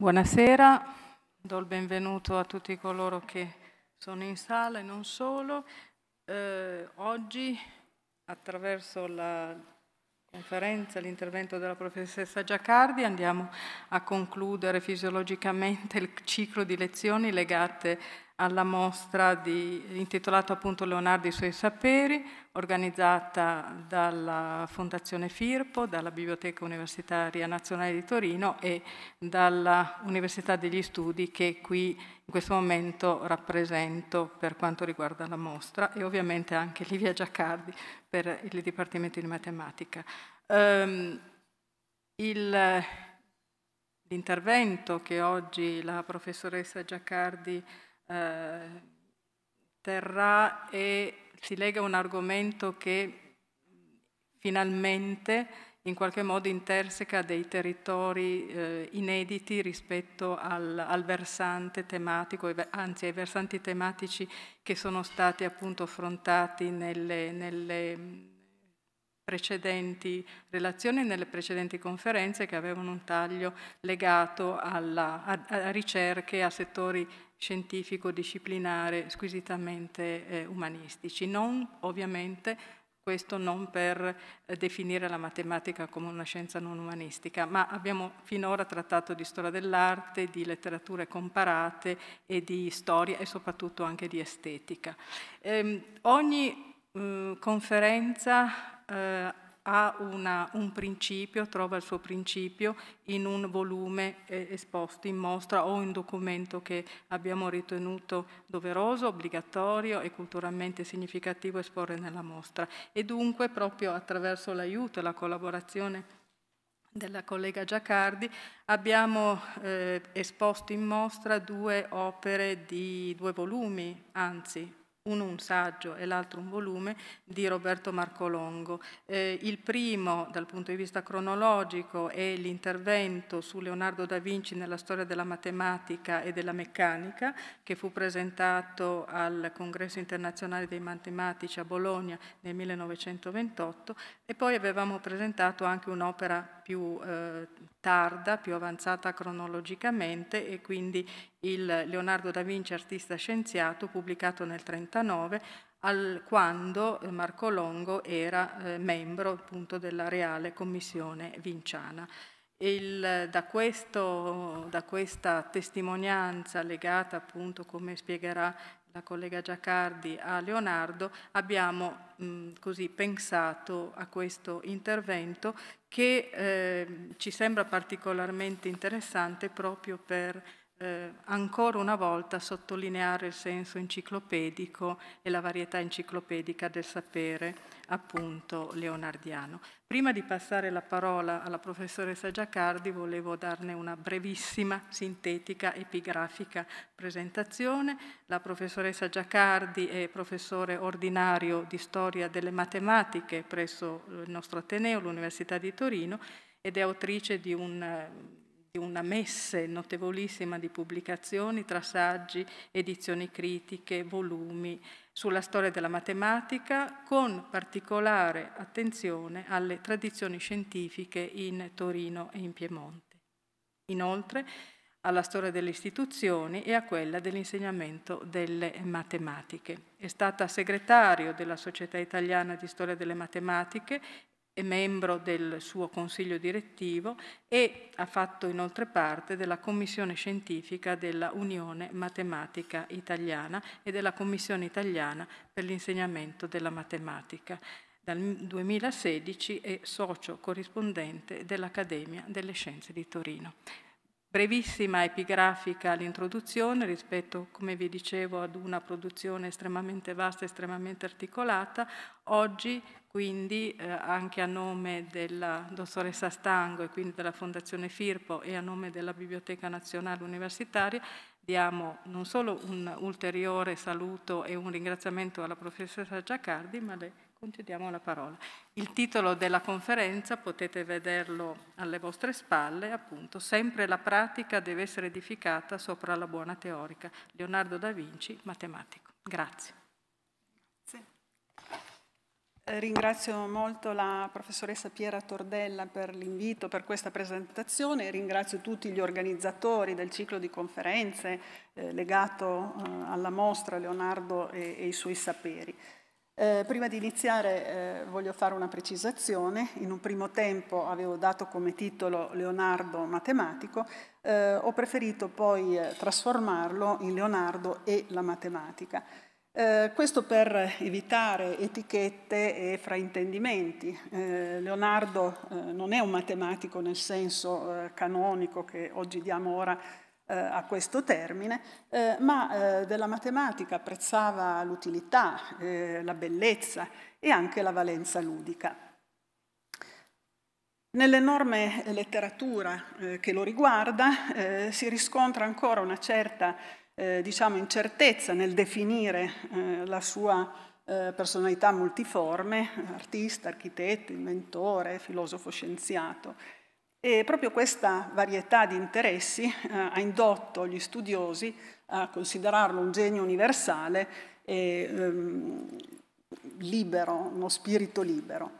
Buonasera, do il benvenuto a tutti coloro che sono in sala e non solo. Eh, oggi, attraverso la conferenza, l'intervento della professoressa Giacardi, andiamo a concludere fisiologicamente il ciclo di lezioni legate alla mostra di, intitolata appunto Leonardo e i suoi saperi, organizzata dalla Fondazione Firpo, dalla Biblioteca Universitaria Nazionale di Torino e dall'Università degli Studi che qui in questo momento rappresento per quanto riguarda la mostra e ovviamente anche Livia Giaccardi per il Dipartimento di Matematica. Um, L'intervento che oggi la professoressa Giaccardi eh, terrà e si lega un argomento che finalmente in qualche modo interseca dei territori eh, inediti rispetto al, al, versante tematico, anzi ai versanti tematici che sono stati appunto affrontati nelle, nelle precedenti relazioni, nelle precedenti conferenze che avevano un taglio legato alla, a, a ricerche, a settori scientifico-disciplinare squisitamente eh, umanistici, non ovviamente questo non per eh, definire la matematica come una scienza non umanistica, ma abbiamo finora trattato di storia dell'arte, di letterature comparate e di storia e soprattutto anche di estetica. Eh, ogni eh, conferenza eh, ha una, un principio, trova il suo principio in un volume eh, esposto in mostra o in documento che abbiamo ritenuto doveroso, obbligatorio e culturalmente significativo esporre nella mostra. E dunque proprio attraverso l'aiuto e la collaborazione della collega Giacardi, abbiamo eh, esposto in mostra due opere di due volumi, anzi uno un saggio e l'altro un volume di Roberto Marcolongo. Eh, il primo dal punto di vista cronologico è l'intervento su Leonardo da Vinci nella storia della matematica e della meccanica che fu presentato al Congresso internazionale dei matematici a Bologna nel 1928 e poi avevamo presentato anche un'opera più eh, tarda, più avanzata cronologicamente e quindi il Leonardo da Vinci artista scienziato pubblicato nel 1939 al, quando eh, Marco Longo era eh, membro appunto della Reale Commissione Vinciana. Il, da, questo, da, questa testimonianza legata appunto, come spiegherà la collega Giacardi a Leonardo, abbiamo mh, così pensato a questo intervento che eh, ci sembra particolarmente interessante proprio per eh, ancora una volta sottolineare il senso enciclopedico e la varietà enciclopedica del sapere appunto leonardiano. Prima di passare la parola alla professoressa Giacardi volevo darne una brevissima, sintetica, epigrafica presentazione. La professoressa Giacardi è professore ordinario di storia delle matematiche presso il nostro Ateneo, l'Università di Torino, ed è autrice di un eh, una messe notevolissima di pubblicazioni tra saggi, edizioni critiche, volumi sulla storia della matematica, con particolare attenzione alle tradizioni scientifiche in Torino e in Piemonte. Inoltre, alla storia delle istituzioni e a quella dell'insegnamento delle matematiche. È stata segretario della Società Italiana di Storia delle Matematiche è membro del suo consiglio direttivo e ha fatto inoltre parte della commissione scientifica della Unione Matematica Italiana e della Commissione Italiana per l'insegnamento della matematica. Dal 2016 è socio corrispondente dell'Accademia delle Scienze di Torino. Brevissima epigrafica l'introduzione rispetto, come vi dicevo, ad una produzione estremamente vasta, estremamente articolata. Oggi quindi eh, anche a nome della dottoressa Stango e quindi della Fondazione Firpo e a nome della Biblioteca Nazionale Universitaria diamo non solo un ulteriore saluto e un ringraziamento alla professoressa Giacardi, ma le concediamo la parola. Il titolo della conferenza potete vederlo alle vostre spalle, appunto, sempre la pratica deve essere edificata sopra la buona teorica. Leonardo da Vinci, matematico. Grazie. Ringrazio molto la professoressa Piera Tordella per l'invito, per questa presentazione. Ringrazio tutti gli organizzatori del ciclo di conferenze eh, legato eh, alla mostra Leonardo e, e i suoi saperi. Eh, prima di iniziare eh, voglio fare una precisazione. In un primo tempo avevo dato come titolo Leonardo matematico, eh, ho preferito poi eh, trasformarlo in Leonardo e la matematica. Eh, questo per evitare etichette e fraintendimenti. Eh, Leonardo eh, non è un matematico nel senso eh, canonico che oggi diamo ora eh, a questo termine, eh, ma della matematica apprezzava l'utilità, la bellezza e anche la valenza ludica. Nell'enorme letteratura che lo riguarda si riscontra ancora una certa eh, diciamo, incertezza nel definire eh, la sua eh, personalità multiforme, artista, architetto, inventore, filosofo scienziato. E proprio questa varietà di interessi eh, ha indotto gli studiosi a considerarlo un genio universale e ehm, libero, uno spirito libero.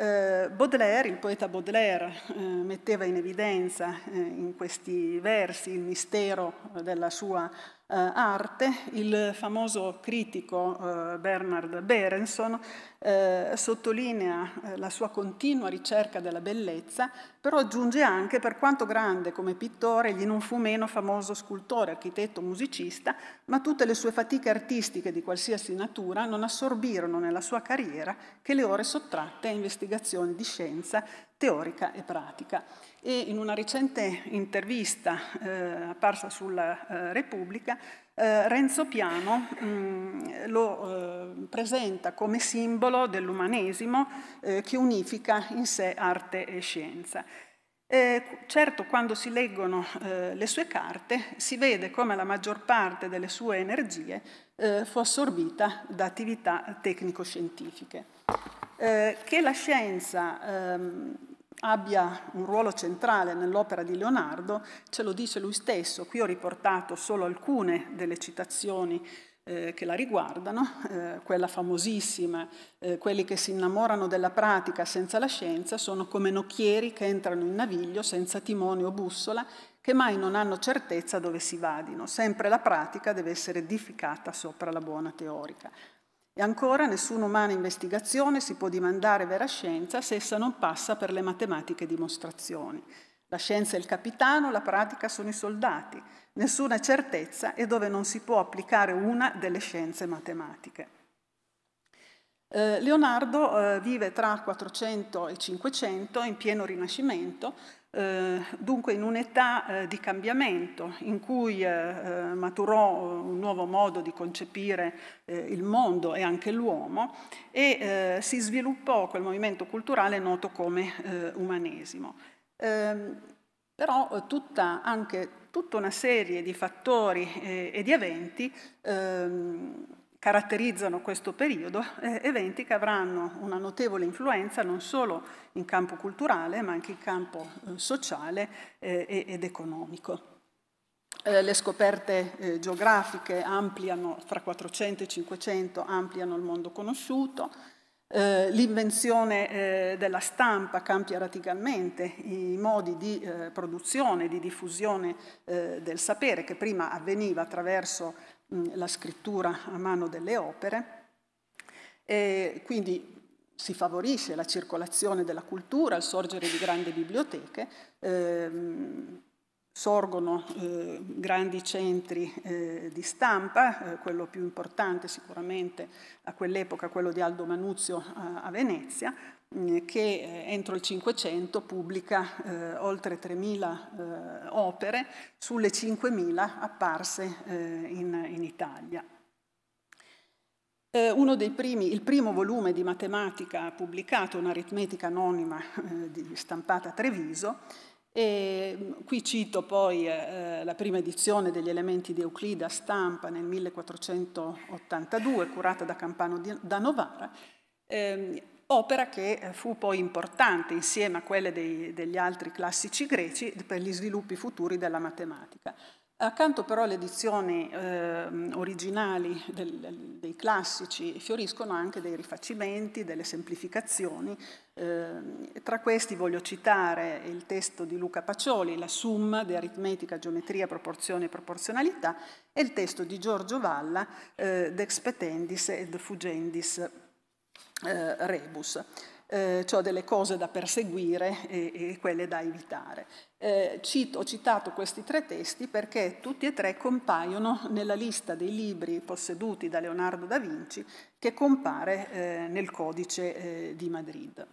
Eh, Baudelaire, il poeta Baudelaire, eh, metteva in evidenza eh, in questi versi il mistero della sua arte. Il famoso critico Bernard Berenson eh, sottolinea eh, la sua continua ricerca della bellezza, però aggiunge anche per quanto grande come pittore, gli non fu meno famoso scultore, architetto, musicista, ma tutte le sue fatiche artistiche di qualsiasi natura non assorbirono nella sua carriera che le ore sottratte a investigazioni di scienza teorica e pratica. E in una recente intervista eh, apparsa sulla eh, Repubblica, eh, Renzo Piano mh, mm, lo eh, presenta come simbolo dell'umanesimo eh, che unifica in sé arte e scienza. Eh, certo, quando si leggono eh, le sue carte, si vede come la maggior parte delle sue energie eh, fu assorbita da attività tecnico-scientifiche. che la scienza ehm, abbia un ruolo centrale nell'opera di Leonardo, ce lo dice lui stesso. Qui ho riportato solo alcune delle citazioni eh, che la riguardano, eh, quella famosissima, eh, quelli che si innamorano della pratica senza la scienza sono come nocchieri che entrano in naviglio senza timone o bussola, che mai non hanno certezza dove si vadino. Sempre la pratica deve essere edificata sopra la buona teorica. E ancora nessuna umana investigazione si può dimandare vera scienza se essa non passa per le matematiche dimostrazioni. La scienza è il capitano, la pratica sono i soldati. Nessuna certezza è dove non si può applicare una delle scienze matematiche. Eh, Leonardo eh, vive tra 400 e 500 in pieno rinascimento, eh, dunque in un'età eh, di cambiamento in cui eh, maturò un nuovo modo di concepire il mondo e anche l'uomo e si sviluppò quel movimento culturale noto come umanesimo. Ehm, però tutta, anche tutta una serie di fattori e di eventi ehm, caratterizzano questo periodo, eh, eventi che avranno una notevole influenza non solo in campo culturale ma anche in campo eh, sociale eh, ed economico. Eh, le scoperte eh, geografiche ampliano, tra 400 e 500, ampliano il mondo conosciuto, eh, l'invenzione della stampa cambia radicalmente i modi di produzione, di diffusione del sapere che prima avveniva attraverso Mm, la scrittura a mano delle opere e quindi si favorisce la circolazione della cultura, il sorgere di grandi biblioteche, ehm, sorgono eh, grandi centri eh, di stampa, eh, quello più importante sicuramente a quell'epoca, quello di Aldo Manuzio a, a Venezia, eh, che eh, entro il 500 pubblica eh, oltre 3.000 eh, opere sulle 5.000 apparse eh, in, in, Italia. Eh, primi, il primo volume di matematica pubblicato, un'aritmetica anonima di, stampata a Treviso, e mm, qui cito poi eh, la prima edizione degli elementi di Euclide a stampa nel 1482, curata da Campano da Novara, eh, opera che eh, fu poi importante insieme a quelle dei, degli altri classici greci per gli sviluppi futuri della matematica. Accanto però alle edizioni eh, originali del, dei classici fioriscono anche dei rifacimenti, delle semplificazioni. Eh, tra questi voglio citare il testo di Luca Pacioli, la Summa di aritmetica, geometria, proporzione e proporzionalità, e il testo di Giorgio Valla, eh, Dex petendis ed fugendis eh, rebus, eh, cioè delle cose da perseguire e, e quelle da evitare. Eh, cito, ho citato questi tre testi perché tutti e tre compaiono nella lista dei libri posseduti da Leonardo da Vinci che compare eh, nel codice eh, di Madrid.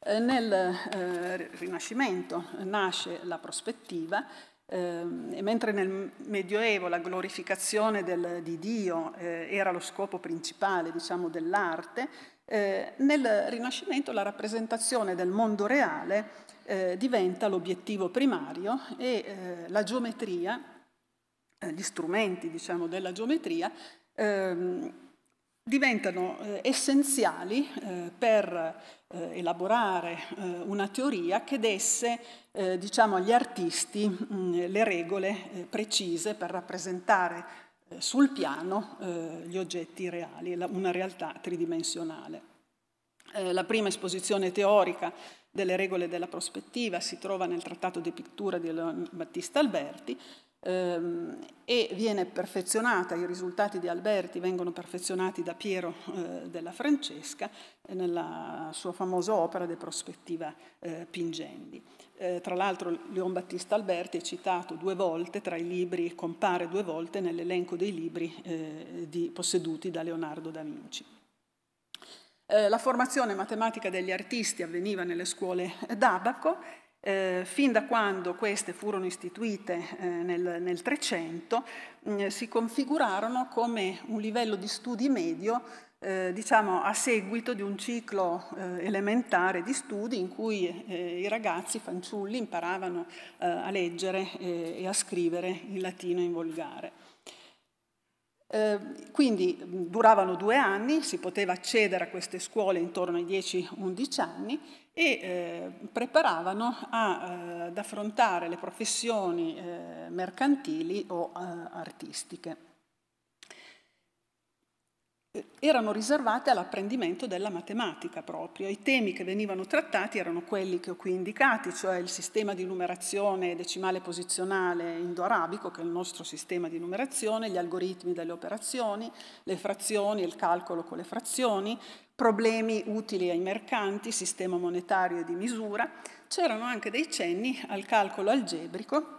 Eh, nel eh, Rinascimento nasce la prospettiva Ehm, e mentre nel Medioevo la glorificazione del, di Dio eh, era lo scopo principale diciamo, dell'arte, eh, nel Rinascimento la rappresentazione del mondo reale eh, diventa l'obiettivo primario e eh, la geometria, eh, gli strumenti diciamo, della geometria, ehm, diventano eh, essenziali eh, per eh, elaborare eh, una teoria che desse eh, diciamo, agli artisti mh, mm, le regole eh, precise per rappresentare sul piano gli oggetti reali, la, una realtà tridimensionale. la prima esposizione teorica delle regole della prospettiva si trova nel trattato di pittura di Leon Battista Alberti, ehm, e viene perfezionata, i risultati di Alberti vengono perfezionati da Piero eh, della Francesca eh, nella sua famosa opera De prospettiva eh, Pingendi. Eh, tra l'altro Leon Battista Alberti è citato due volte tra i libri, compare due volte nell'elenco dei libri eh, di, posseduti da Leonardo da Vinci. Eh, la formazione matematica degli artisti avveniva nelle scuole d'Abaco eh, fin da quando queste furono istituite eh, nel, 300, mm, si configurarono come un livello di studi medio eh, diciamo, a seguito di un ciclo eh, elementare di studi in cui eh, i ragazzi i fanciulli imparavano eh, a leggere eh, e a scrivere in latino e in volgare. Eh, quindi mm, duravano due anni, si poteva accedere a queste scuole intorno ai 10-11 anni e eh, preparavano a, eh, ad affrontare le professioni eh, mercantili o eh, artistiche erano riservate all'apprendimento della matematica proprio. I temi che venivano trattati erano quelli che ho qui indicati, cioè il sistema di numerazione decimale posizionale indo-arabico, che è il nostro sistema di numerazione, gli algoritmi delle operazioni, le frazioni, il calcolo con le frazioni, problemi utili ai mercanti, sistema monetario e di misura. C'erano anche dei cenni al calcolo algebrico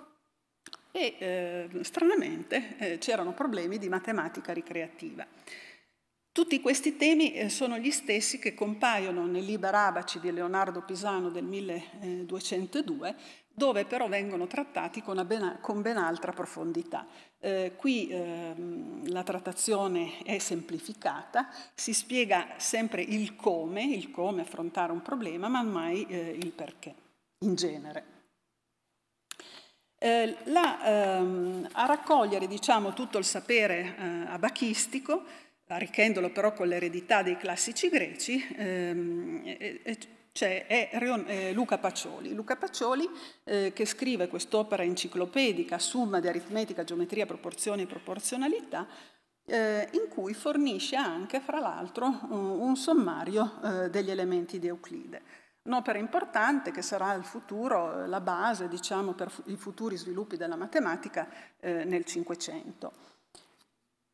e eh, stranamente eh, c'erano problemi di matematica ricreativa. Tutti questi temi eh, sono gli stessi che compaiono nel Liber Abaci di Leonardo Pisano del 1202, dove però vengono trattati con, ben, con ben, altra profondità. Eh, qui eh, la trattazione è semplificata, si spiega sempre il come, il come affrontare un problema, ma mai eh, il perché, in genere. Eh, la, ehm, a raccogliere diciamo, tutto il sapere eh, abachistico arricchendolo però con l'eredità dei classici greci, ehm, cioè è Luca Pacioli. Luca Pacioli eh, che scrive quest'opera enciclopedica, Summa di aritmetica, geometria, proporzioni e proporzionalità, eh, in cui fornisce anche, fra l'altro, un sommario eh, degli elementi di Euclide. Un'opera importante che sarà il futuro, eh, la base diciamo, per i futuri sviluppi della matematica eh, nel Cinquecento.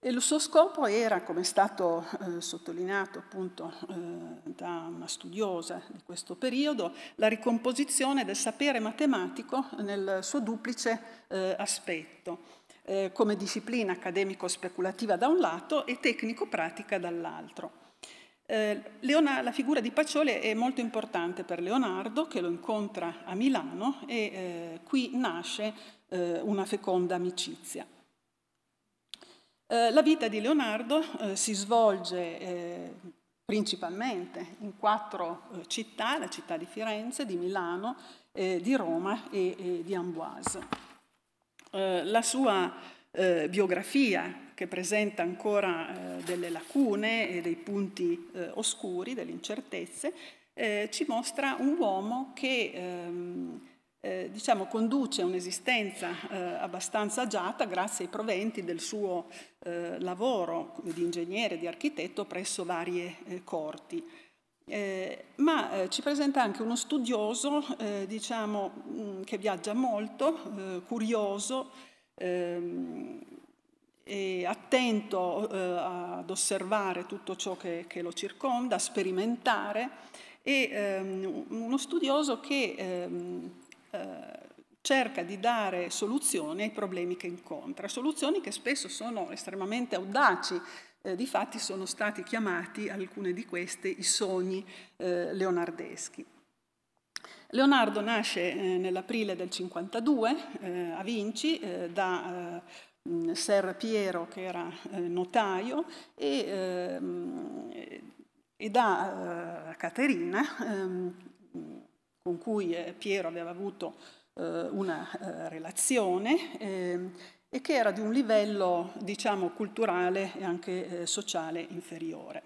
E il suo scopo era, come è stato eh, sottolineato appunto eh, da una studiosa di questo periodo, la ricomposizione del sapere matematico nel suo duplice eh, aspetto, eh, come disciplina accademico-speculativa da un lato e tecnico-pratica dall'altro. Eh, Leona, la figura di Pacioli è molto importante per Leonardo, che lo incontra a Milano e eh, qui nasce una feconda amicizia. Eh, la vita di Leonardo eh, si svolge eh, principalmente in quattro eh, città, la città di Firenze, di Milano, eh, di Roma e, e di Amboise. la sua biografia, che presenta ancora delle lacune e dei punti oscuri, delle incertezze, ci mostra un uomo che... Ehm, eh, diciamo, conduce un'esistenza eh, abbastanza agiata grazie ai proventi del suo eh, lavoro di ingegnere, di architetto presso varie eh, corti. Eh, ma eh, ci presenta anche uno studioso diciamo, mh, mm, che viaggia molto, curioso, ehm, attento ad osservare tutto ciò che, che lo circonda, a sperimentare, e um, uno studioso che um, cerca di dare soluzioni ai problemi che incontra, soluzioni che spesso sono estremamente audaci, eh, difatti sono stati chiamati alcune di queste i sogni eh, leonardeschi. Leonardo nasce eh, nell'aprile del 52 eh, a Vinci eh, da eh, Ser Piero che era notaio e, ehm, e da Caterina ehm, con cui Piero aveva avuto eh, una eh, relazione ehm, e che era di un livello, diciamo, culturale e anche eh, sociale inferiore.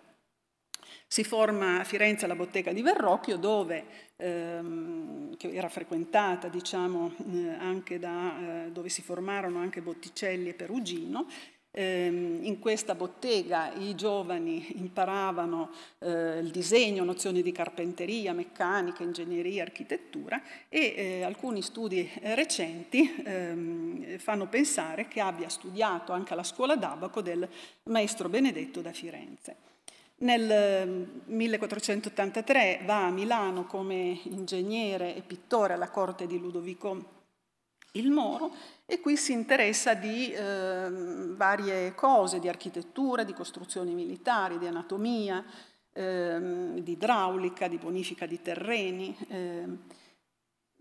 Si forma a Firenze la bottega di Verrocchio dove, ehm, che era frequentata diciamo, eh, da, eh, dove si formarono anche Botticelli e Perugino Ehm, in questa bottega i giovani imparavano eh, il disegno, nozioni di carpenteria, meccanica, ingegneria, architettura e eh, alcuni studi eh, recenti eh, fanno pensare che abbia studiato anche alla scuola d'abaco del maestro Benedetto da Firenze. Nel 1483 ehm, va a Milano come ingegnere e pittore alla corte di Ludovico il Moro e qui si interessa di eh, varie cose, di architettura, di costruzioni militari, di anatomia, ehm, di idraulica, di bonifica di terreni. Ehm,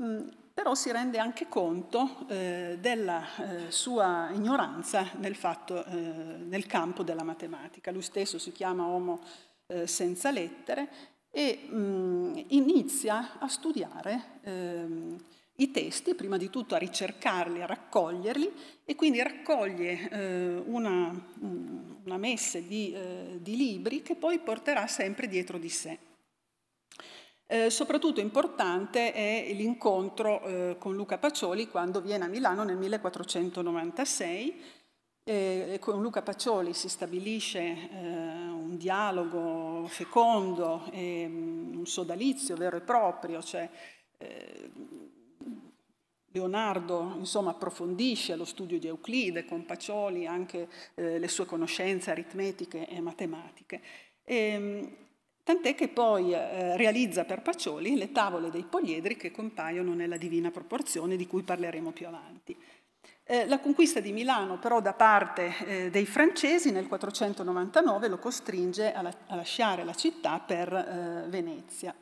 mm, però si rende anche conto eh, della eh, sua ignoranza nel, fatto, eh, nel, campo della matematica. Lui stesso si chiama Homo eh, senza lettere e mh, mm, inizia a studiare ehm, i testi, prima di tutto a ricercarli, a raccoglierli, e quindi raccoglie eh, una, mm, una, messe di, eh, di, libri che poi porterà sempre dietro di sé. Eh, soprattutto importante è l'incontro eh, con Luca Pacioli quando viene a Milano nel 1496. Eh, con Luca Pacioli si stabilisce eh, un dialogo fecondo, mm, un sodalizio vero e proprio, cioè eh, Leonardo insomma, approfondisce lo studio di Euclide con Pacioli, anche eh, le sue conoscenze aritmetiche e matematiche. E, ehm, tant'è che poi eh, realizza per Pacioli le tavole dei poliedri che compaiono nella Divina Proporzione, di cui parleremo più avanti. Eh, la conquista di Milano però da parte eh, dei francesi nel 499 lo costringe a, la a lasciare la città per eh, Venezia.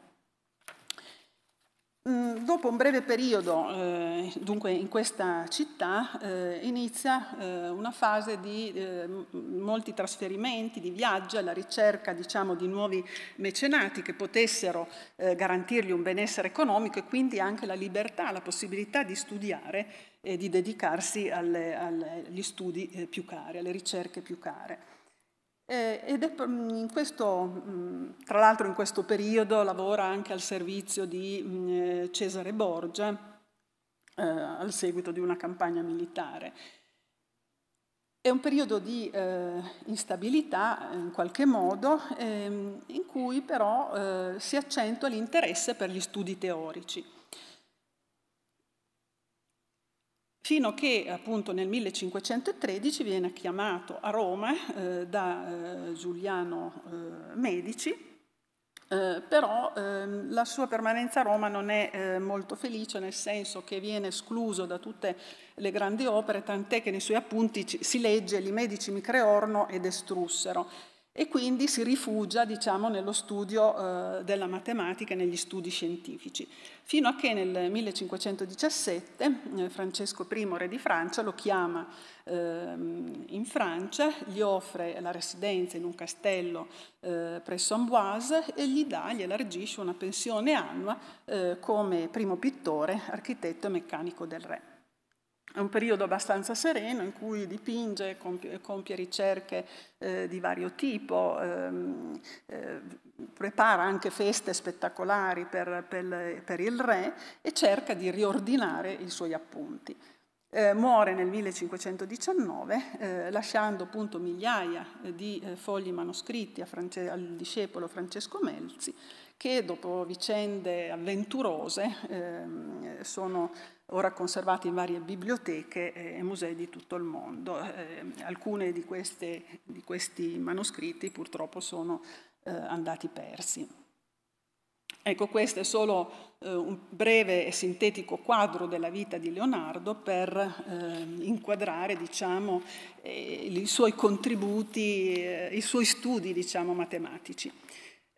Mm, dopo un breve periodo, eh, dunque in questa città, eh, inizia eh, una fase di molti trasferimenti, di viaggio, alla ricerca diciamo, di nuovi mecenati che potessero garantirgli un benessere economico e quindi anche la libertà, la possibilità di studiare e di dedicarsi alle, alle, agli studi più cari, alle ricerche più care. Eh, ed è mm, in questo, mm, tra l'altro in questo periodo lavora anche al servizio di mm, eh, Cesare Borgia eh, al seguito di una campagna militare. È un periodo di eh, instabilità eh, in qualche modo ehm, in cui però eh, si accentua l'interesse per gli studi teorici. fino a che appunto nel 1513 viene chiamato a Roma eh, da eh, Giuliano eh, Medici, eh, però ehm, la sua permanenza a Roma non è eh, molto felice, nel senso che viene escluso da tutte le grandi opere, tant'è che nei suoi appunti ci, si legge «Li medici mi creorno ed estrussero» e quindi si rifugia diciamo, nello studio eh, della matematica e negli studi scientifici, fino a che nel 1517 eh, Francesco I, re di Francia, lo chiama eh, in Francia, gli offre la residenza in un castello eh, presso Amboise e gli dà, gli elargisce una pensione annua eh, come primo pittore, architetto e meccanico del re. È un periodo abbastanza sereno in cui dipinge, compie, compie ricerche eh, di vario tipo, ehm, eh, prepara anche feste spettacolari per, per, per, il re e cerca di riordinare i suoi appunti. Eh, muore nel 1519 eh, lasciando appunto migliaia eh, di eh, fogli manoscritti al discepolo Francesco Melzi che dopo vicende avventurose ehm, sono ora conservati in varie biblioteche eh, e musei di tutto il mondo. Eh, alcuni di, di, questi manoscritti purtroppo sono eh, andati persi. Ecco, questo è solo eh, un breve e sintetico quadro della vita di Leonardo per eh, inquadrare diciamo, eh, i suoi contributi, eh, i suoi studi diciamo, matematici.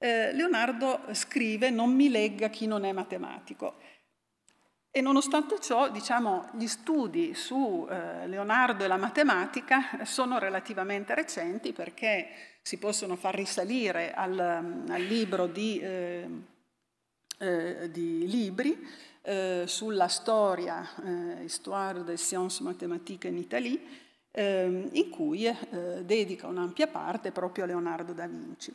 Eh, Leonardo scrive Non mi legga chi non è matematico. E nonostante ciò, diciamo, gli studi su eh, Leonardo e la matematica sono relativamente recenti perché si possono far risalire al, mm, al libro di, eh, eh, di libri eh, sulla storia, eh, Histoire des sciences mathématiques en Italie, ehm, in cui dedica un'ampia parte proprio a Leonardo da Vinci.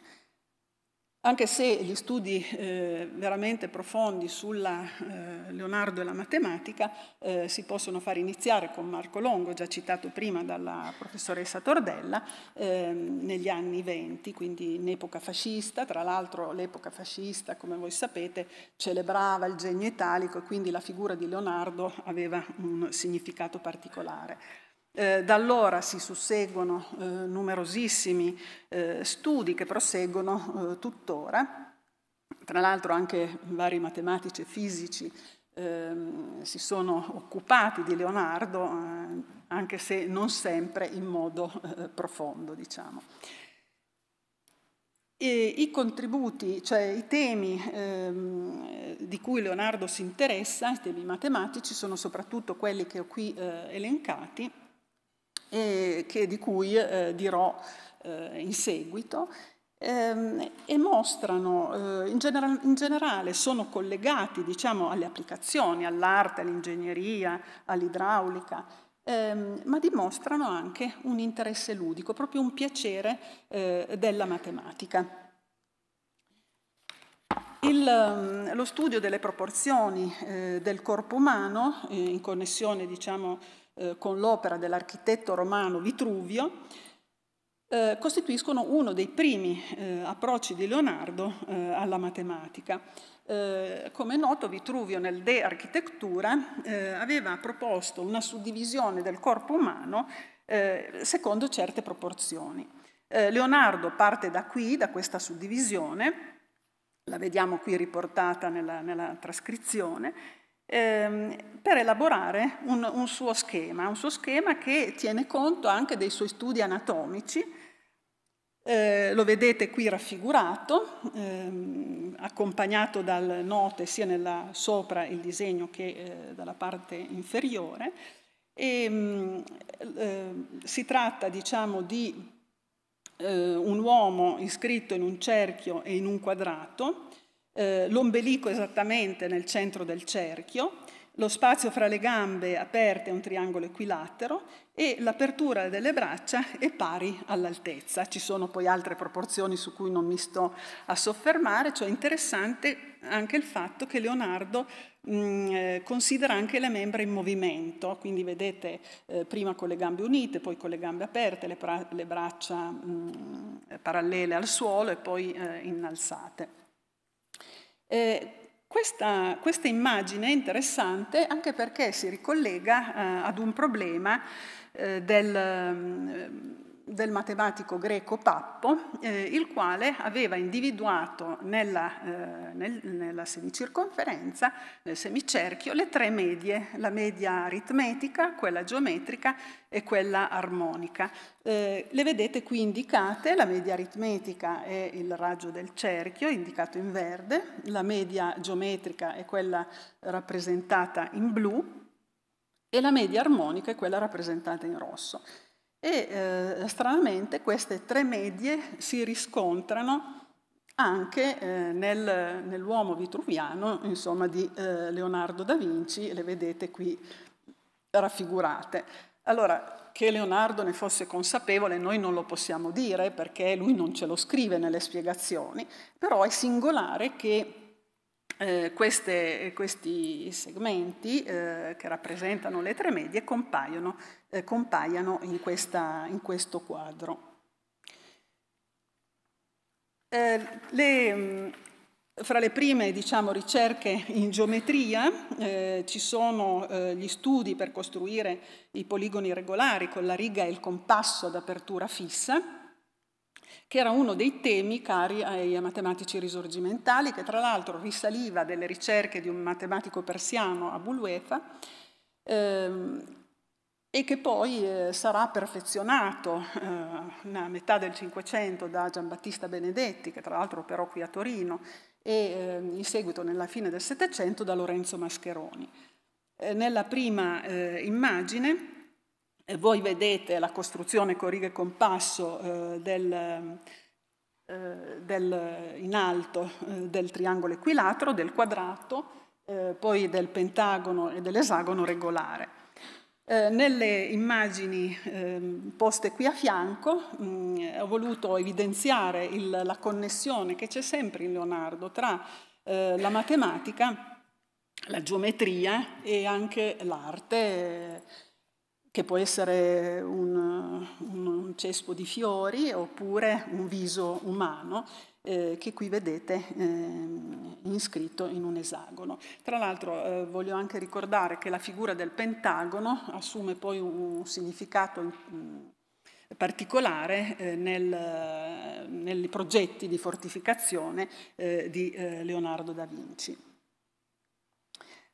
Anche se gli studi eh, veramente profondi sulla eh, Leonardo e la matematica eh, si possono far iniziare con Marco Longo, già citato prima dalla professoressa Tordella, ehm, negli anni 20, quindi in epoca fascista. Tra l'altro l'epoca fascista, come voi sapete, celebrava il genio italico e quindi la figura di Leonardo aveva un significato particolare. Eh, da allora si susseguono eh, numerosissimi eh, studi che proseguono eh, tuttora, tra l'altro anche vari matematici e fisici ehm, si sono occupati di Leonardo, eh, anche se non sempre in modo eh, profondo, diciamo. E I contributi, cioè i temi ehm, di cui Leonardo si interessa, i temi matematici, sono soprattutto quelli che ho qui eh, elencati, e che, di cui eh, dirò eh, in seguito, ehm, e mostrano, eh, in, genera in, generale sono collegati diciamo, alle applicazioni, all'arte, all'ingegneria, all'idraulica, ehm, ma dimostrano anche un interesse ludico, proprio un piacere eh, della matematica. Il, ehm, lo studio delle proporzioni eh, del corpo umano, eh, in connessione diciamo, eh, con l'opera dell'architetto romano Vitruvio, eh, costituiscono uno dei primi eh, approcci di Leonardo eh, alla matematica. Eh, come è noto, Vitruvio nel De Architettura eh, aveva proposto una suddivisione del corpo umano eh, secondo certe proporzioni. Eh, Leonardo parte da qui, da questa suddivisione, la vediamo qui riportata nella, nella trascrizione, ehm, per elaborare un, un, suo schema, un suo schema che tiene conto anche dei suoi studi anatomici, eh, lo vedete qui raffigurato, ehm, accompagnato dal note sia nella, sopra il disegno che eh, dalla parte inferiore. E, ehm, eh, si tratta diciamo, di eh, un uomo iscritto in un cerchio e in un quadrato, eh, l'ombelico esattamente nel centro del cerchio, lo spazio fra le gambe aperte è un triangolo equilatero e l'apertura delle braccia è pari all'altezza. Ci sono poi altre proporzioni su cui non mi sto a soffermare, cioè interessante anche il fatto che Leonardo mh, eh, considera anche le membra in movimento, quindi vedete eh, prima con le gambe unite, poi con le gambe aperte, le, le braccia mh, parallele al suolo e poi eh, innalzate. Eh, questa, questa, immagine è interessante anche perché si ricollega eh, ad un problema eh, del mm, del matematico greco Pappo, eh, il quale aveva individuato nella, eh, nel, nella, semicirconferenza, nel semicerchio, le tre medie, la media aritmetica, quella geometrica e quella armonica. Eh, le vedete qui indicate, la media aritmetica è il raggio del cerchio, indicato in verde, la media geometrica è quella rappresentata in blu e la media armonica è quella rappresentata in rosso. E eh, stranamente queste tre medie si riscontrano anche eh, nel, nell'uomo vitruviano, insomma, di eh, Leonardo da Vinci, le vedete qui raffigurate. Allora, che Leonardo ne fosse consapevole noi non lo possiamo dire perché lui non ce lo scrive nelle spiegazioni, però è singolare che eh, queste, questi segmenti eh, che rappresentano le tre medie compaiono eh, compaiano in, questa, in, questo quadro. Eh, le, mm, fra le prime diciamo, ricerche in geometria eh, ci sono eh, gli studi per costruire i poligoni regolari con la riga e il compasso ad apertura fissa, che era uno dei temi cari ai matematici risorgimentali, che tra l'altro risaliva delle ricerche di un matematico persiano a Buluefa, ehm, e che poi eh, sarà perfezionato eh, a metà del Cinquecento da Giambattista Benedetti, che tra l'altro operò qui a Torino, e eh, in seguito nella fine del Settecento da Lorenzo Mascheroni. Eh, nella prima eh, immagine eh, voi vedete la costruzione con righe e compasso del, del, in alto del triangolo equilatero, del quadrato, poi del pentagono e dell'esagono regolare. Eh, nelle immagini ehm, poste qui a fianco mm, ho voluto evidenziare il, la connessione che c'è sempre in Leonardo tra eh, la matematica, la geometria e anche l'arte che può essere un, un cespo di fiori oppure un viso umano, eh, che qui vedete eh, inscritto in un esagono. Tra l'altro eh, voglio anche ricordare che la figura del pentagono assume poi un significato in, mm, particolare eh, nel, eh, nei progetti di fortificazione eh, di Leonardo da Vinci.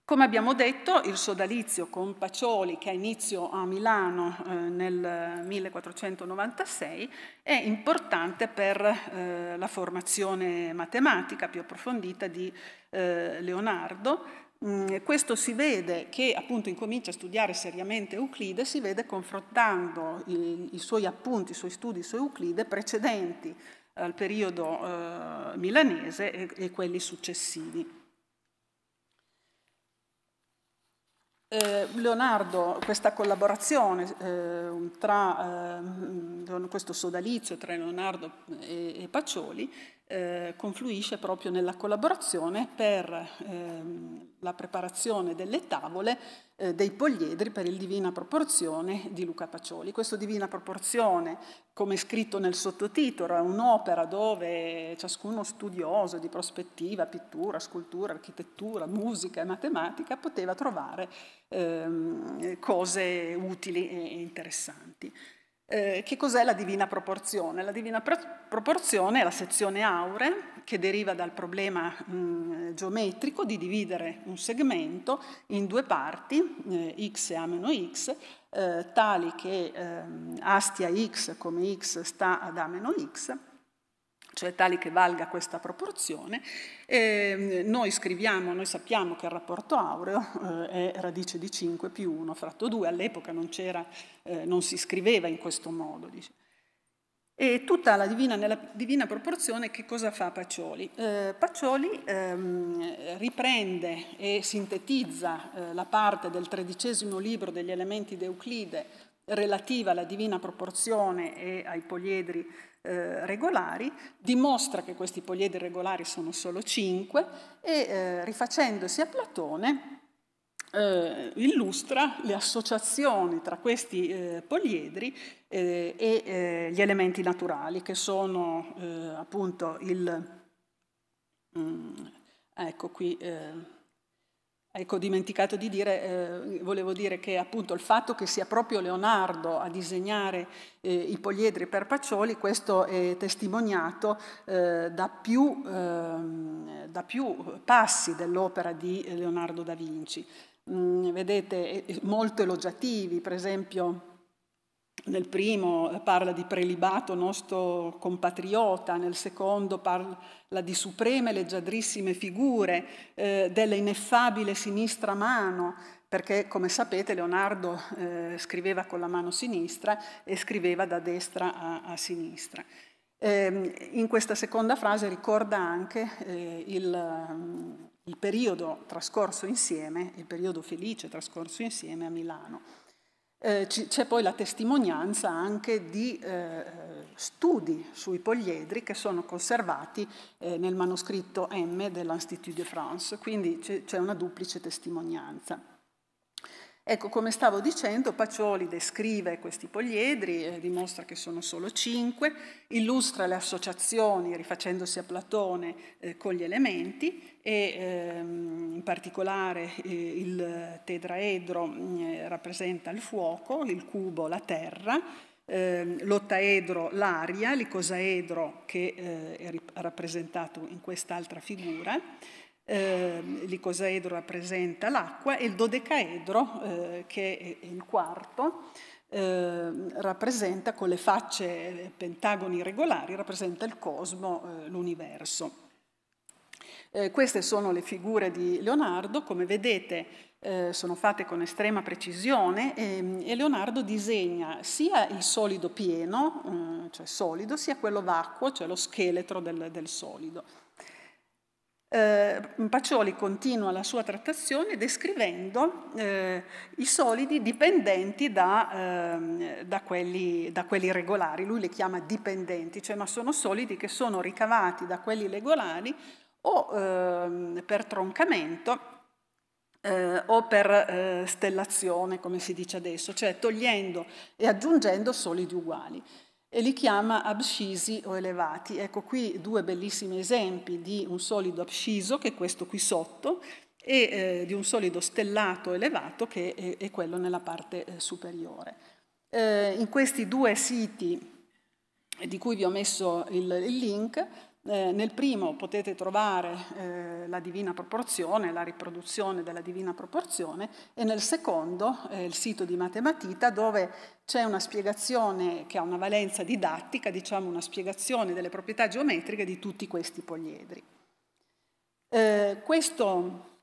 Come abbiamo detto, il sodalizio con Pacioli, che ha inizio a Milano eh, nel 1496, eh, è importante per eh, la formazione matematica più approfondita di eh, Leonardo. Mm, questo si vede che appunto incomincia a studiare seriamente Euclide, si vede confrontando i, i suoi appunti, i suoi studi su Euclide precedenti al periodo eh, milanese e, e quelli successivi. Eh, Leonardo, questa collaborazione eh, tra eh, questo sodalizio tra Leonardo e, e Pacioli eh, confluisce proprio nella collaborazione per ehm, la preparazione delle tavole eh, dei poliedri per il Divina Proporzione di Luca Pacioli. Questo Divina Proporzione, come scritto nel sottotitolo, è un'opera dove ciascuno studioso di prospettiva, pittura, scultura, architettura, musica e matematica poteva trovare ehm, cose utili e interessanti. Eh, che cos'è la divina proporzione? La divina proporzione è la sezione aure che deriva dal problema mh, geometrico di dividere un segmento in due parti, eh, x e a meno x, eh, tali che ehm, a x come x sta ad a meno x cioè tali che valga questa proporzione, eh, noi scriviamo, noi sappiamo che il rapporto aureo eh, è radice di 5 più 1 fratto 2, all'epoca non, eh, non, si scriveva in questo modo. Dice. E tutta la divina, nella divina proporzione che cosa fa Pacioli? Eh, Pacioli ehm, riprende e sintetizza eh, la parte del tredicesimo libro degli elementi di Euclide relativa alla divina proporzione e ai poliedri eh, regolari, dimostra che questi poliedri regolari sono solo cinque e eh, rifacendosi a Platone eh, illustra le associazioni tra questi eh, poliedri eh, e eh, gli elementi naturali che sono eh, appunto il... Mm, ecco qui eh, Ecco, dimenticato di dire, eh, volevo dire che appunto il fatto che sia proprio Leonardo a disegnare eh, i poliedri per Pacioli, questo è testimoniato eh, da, più, ehm, da, più, passi dell'opera di Leonardo da Vinci. Mm, vedete, molto elogiativi, per esempio nel primo eh, parla di prelibato nostro compatriota, nel secondo parla di supreme leggiadrissime figure, eh, ineffabile sinistra mano, perché come sapete Leonardo eh, scriveva con la mano sinistra e scriveva da destra a, a sinistra. Eh, in questa seconda frase ricorda anche eh, il, mm, il periodo trascorso insieme, il periodo felice trascorso insieme a Milano. Eh, c'è poi la testimonianza anche di eh, studi sui poliedri che sono conservati eh, nel manoscritto M dell'Institut de France, quindi c'è una duplice testimonianza. Ecco, come stavo dicendo, Pacioli descrive questi poliedri, eh, dimostra che sono solo cinque, illustra le associazioni rifacendosi a Platone eh, con gli elementi e ehm, in particolare eh, il tetraedro mm, eh, rappresenta il fuoco, il cubo la terra, ehm, l'ottaedro l'aria, l'icosaedro che eh, è rappresentato in quest'altra figura eh, l'icosaedro rappresenta l'acqua e il dodecaedro, eh, che è il quarto, eh, rappresenta con le facce eh, pentagoni regolari, rappresenta il cosmo, eh, l'universo. Eh, queste sono le figure di Leonardo, come vedete eh, sono fatte con estrema precisione e, ehm, e, Leonardo disegna sia il solido pieno, eh, cioè solido, sia quello vacuo, cioè lo scheletro del, del solido. Eh, Pacioli continua la sua trattazione descrivendo eh, i solidi dipendenti da, eh, da, quelli, da, quelli, regolari, lui li chiama dipendenti, cioè ma sono solidi che sono ricavati da quelli regolari o ehm, per troncamento eh, o per eh, stellazione, come si dice adesso, cioè togliendo e aggiungendo solidi uguali e li chiama abscisi o elevati. Ecco qui due bellissimi esempi di un solido absciso, che è questo qui sotto, e eh, di un solido stellato elevato, che è, è quello nella parte eh, superiore. Eh, in questi due siti di cui vi ho messo il, il link, eh, nel primo potete trovare eh, la divina proporzione, la riproduzione della divina proporzione e nel secondo eh, il sito di Matematita dove c'è una spiegazione che ha una valenza didattica, diciamo una spiegazione delle proprietà geometriche di tutti questi poliedri. Eh, questo,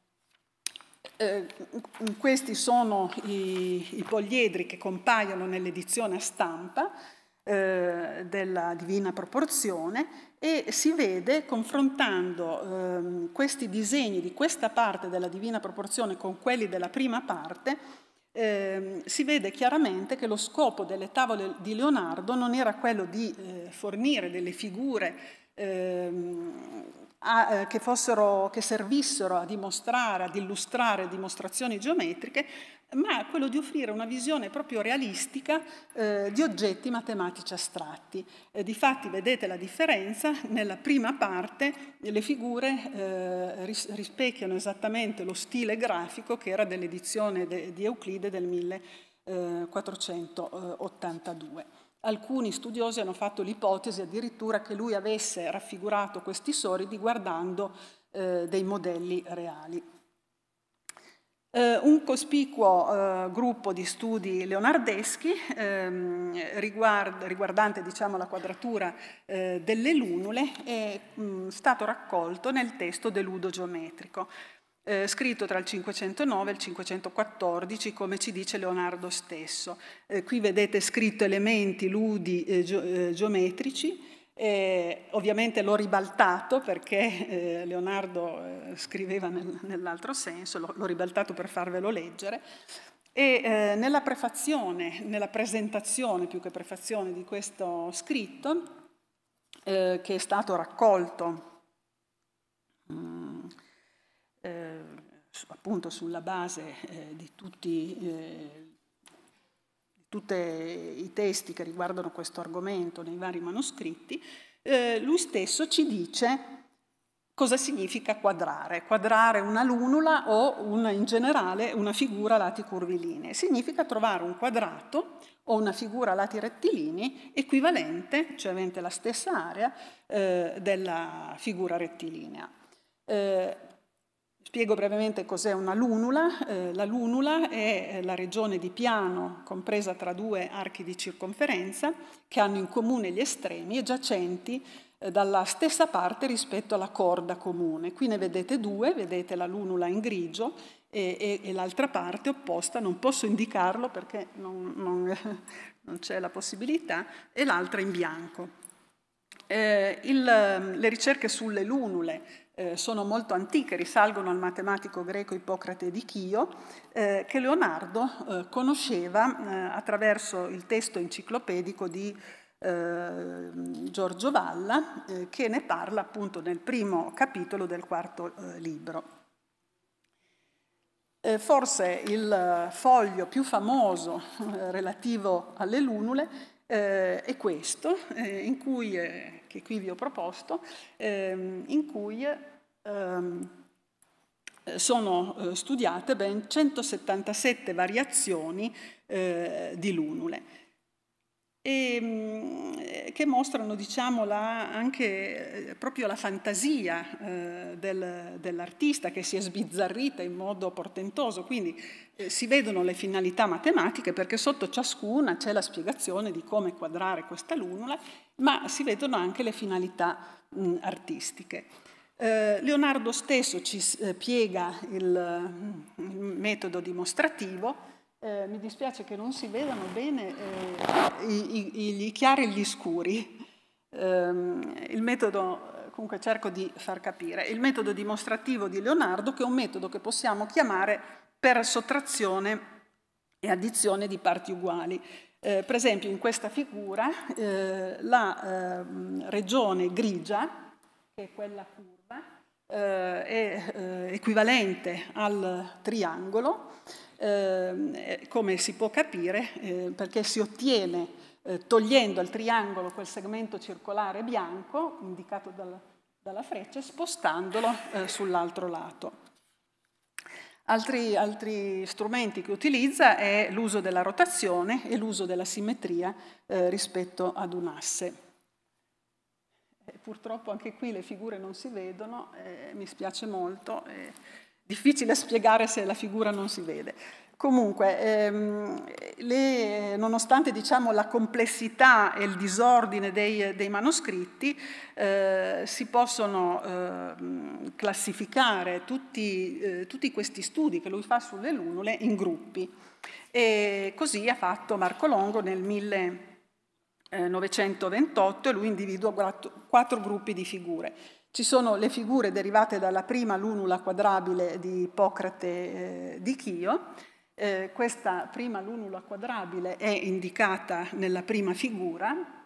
eh, questi sono i, i poliedri che compaiono nell'edizione a stampa, eh, della Divina Proporzione e si vede confrontando eh, questi disegni di questa parte della Divina Proporzione con quelli della prima parte, eh, si vede chiaramente che lo scopo delle tavole di Leonardo non era quello di eh, fornire delle figure ehm, eh, a, che, fossero, che servissero a dimostrare, ad illustrare dimostrazioni geometriche, ma quello di offrire una visione proprio realistica eh, di oggetti matematici astratti. Eh, difatti vedete la differenza, nella prima parte le figure eh, rispecchiano esattamente lo stile grafico che era dell'edizione de di Euclide del 1482. Eh, Alcuni studiosi hanno fatto l'ipotesi addirittura che lui avesse raffigurato questi soridi guardando eh, dei modelli reali. Eh, un cospicuo eh, gruppo di studi leonardeschi ehm, riguard riguardante diciamo, la quadratura eh, delle lunule è mh, mm, stato raccolto nel testo Deludo geometrico, eh, scritto tra il 509 e il 514, come ci dice Leonardo stesso. Eh, qui vedete scritto elementi ludi eh, ge geometrici e ovviamente l'ho ribaltato perché eh, Leonardo eh, scriveva nell'altro senso, l'ho, ribaltato per farvelo leggere. E eh, nella prefazione, nella presentazione più che prefazione di questo scritto, che è stato raccolto mm, appunto sulla base di tutti tutti i testi che riguardano questo argomento nei vari manoscritti, eh, lui stesso ci dice cosa significa quadrare. Quadrare una lunula o una, in generale una figura lati curvilinee. Significa trovare un quadrato o una figura lati rettilinei equivalente, cioè avente la stessa area, eh, della figura rettilinea. Eh, Spiego brevemente cos'è una lunula. Eh, la lunula è eh, la regione di piano compresa tra due archi di circonferenza che hanno in comune gli estremi e giacenti eh, dalla stessa parte rispetto alla corda comune. Qui ne vedete due, vedete la lunula in grigio e, e, e l'altra parte opposta, non posso indicarlo perché non, non, non c'è la possibilità, e l'altra in bianco. Eh, il, ehm, le ricerche sulle lunule eh, sono molto antiche, risalgono al matematico greco Ippocrate di Chio, eh, che Leonardo eh, conosceva eh, attraverso il testo enciclopedico di eh, Giorgio Valla, che ne parla appunto nel primo capitolo del quarto libro forse il foglio più famoso eh, relativo alle lunule eh, è questo, eh, cui, eh, che qui vi ho proposto, ehm, in cui ehm, sono eh, studiate ben 177 variazioni eh, di lunule e, mm, che mostrano diciamo, la, anche eh, proprio la fantasia eh, del, dell'artista che si è sbizzarrita in modo portentoso. Quindi eh, si vedono le finalità matematiche perché sotto ciascuna c'è la spiegazione di come quadrare questa lunula, ma si vedono anche le finalità mh, mm, artistiche. Eh, Leonardo stesso ci eh, piega il, mm, il metodo dimostrativo eh, mi dispiace che non si vedano bene eh, i, i, gli chiari e gli scuri. Ehm, il metodo, comunque cerco di far capire, il metodo dimostrativo di Leonardo che è un metodo che possiamo chiamare per sottrazione e addizione di parti uguali. Eh, per esempio in questa figura eh, la eh, regione grigia, che è quella curva, eh, è eh, equivalente al triangolo Ehm, eh, come si può capire, eh, perché si ottiene eh, togliendo al triangolo quel segmento circolare bianco indicato dal, dalla freccia e spostandolo eh, sull'altro lato. Altri, altri, strumenti che utilizza è l'uso della rotazione e l'uso della simmetria eh, rispetto ad un asse. Eh, purtroppo anche qui le figure non si vedono, mi spiace molto difficile spiegare se la figura non si vede. Comunque, ehm, le, nonostante diciamo, la complessità e il disordine dei, dei manoscritti, eh, si possono eh, classificare tutti, eh, tutti, questi studi che lui fa sulle lunule in gruppi. E così ha fatto Marco Longo nel 1928 eh, e lui individua quattro, quattro gruppi di figure. Ci sono le figure derivate dalla prima lunula quadrabile di Ippocrate eh, di Chio. Eh, questa prima lunula quadrabile è indicata nella prima figura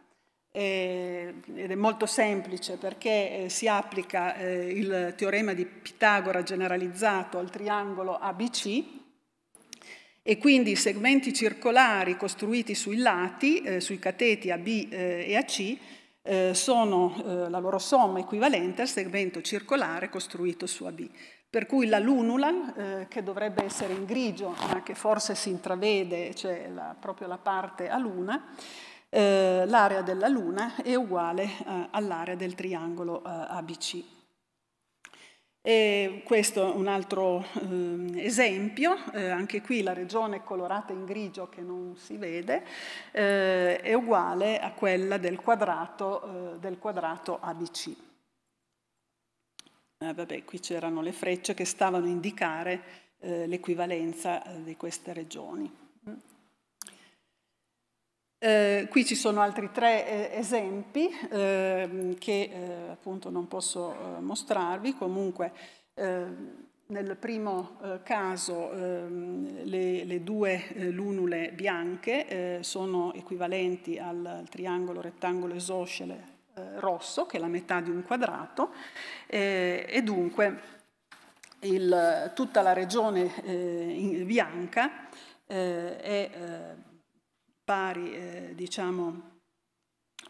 eh, ed è molto semplice perché eh, si applica eh, il teorema di Pitagora generalizzato al triangolo ABC e quindi i segmenti circolari costruiti sui lati, eh, sui cateti AB e AC, eh, sono eh, la loro somma equivalente al segmento circolare costruito su AB. Per cui la lunula, eh, che dovrebbe essere in grigio, ma che forse si intravede, cioè la, proprio la parte a luna, eh, l'area della luna è uguale eh, all'area del triangolo ABC. E questo è un altro eh, esempio, eh, anche qui la regione colorata in grigio che non si vede eh, è uguale a quella del quadrato, eh, del quadrato ABC. Eh, vabbè, qui c'erano le frecce che stavano a indicare eh, l'equivalenza di queste regioni. Eh, qui ci sono altri tre eh, esempi ehm, eh, che appunto non posso eh, mostrarvi, comunque ehm, nel primo eh, caso ehm, le, le, due eh, lunule bianche sono equivalenti al, al triangolo rettangolo isoscele rosso, che è la metà di un quadrato, e dunque il, tutta la regione bianca è pari eh, diciamo,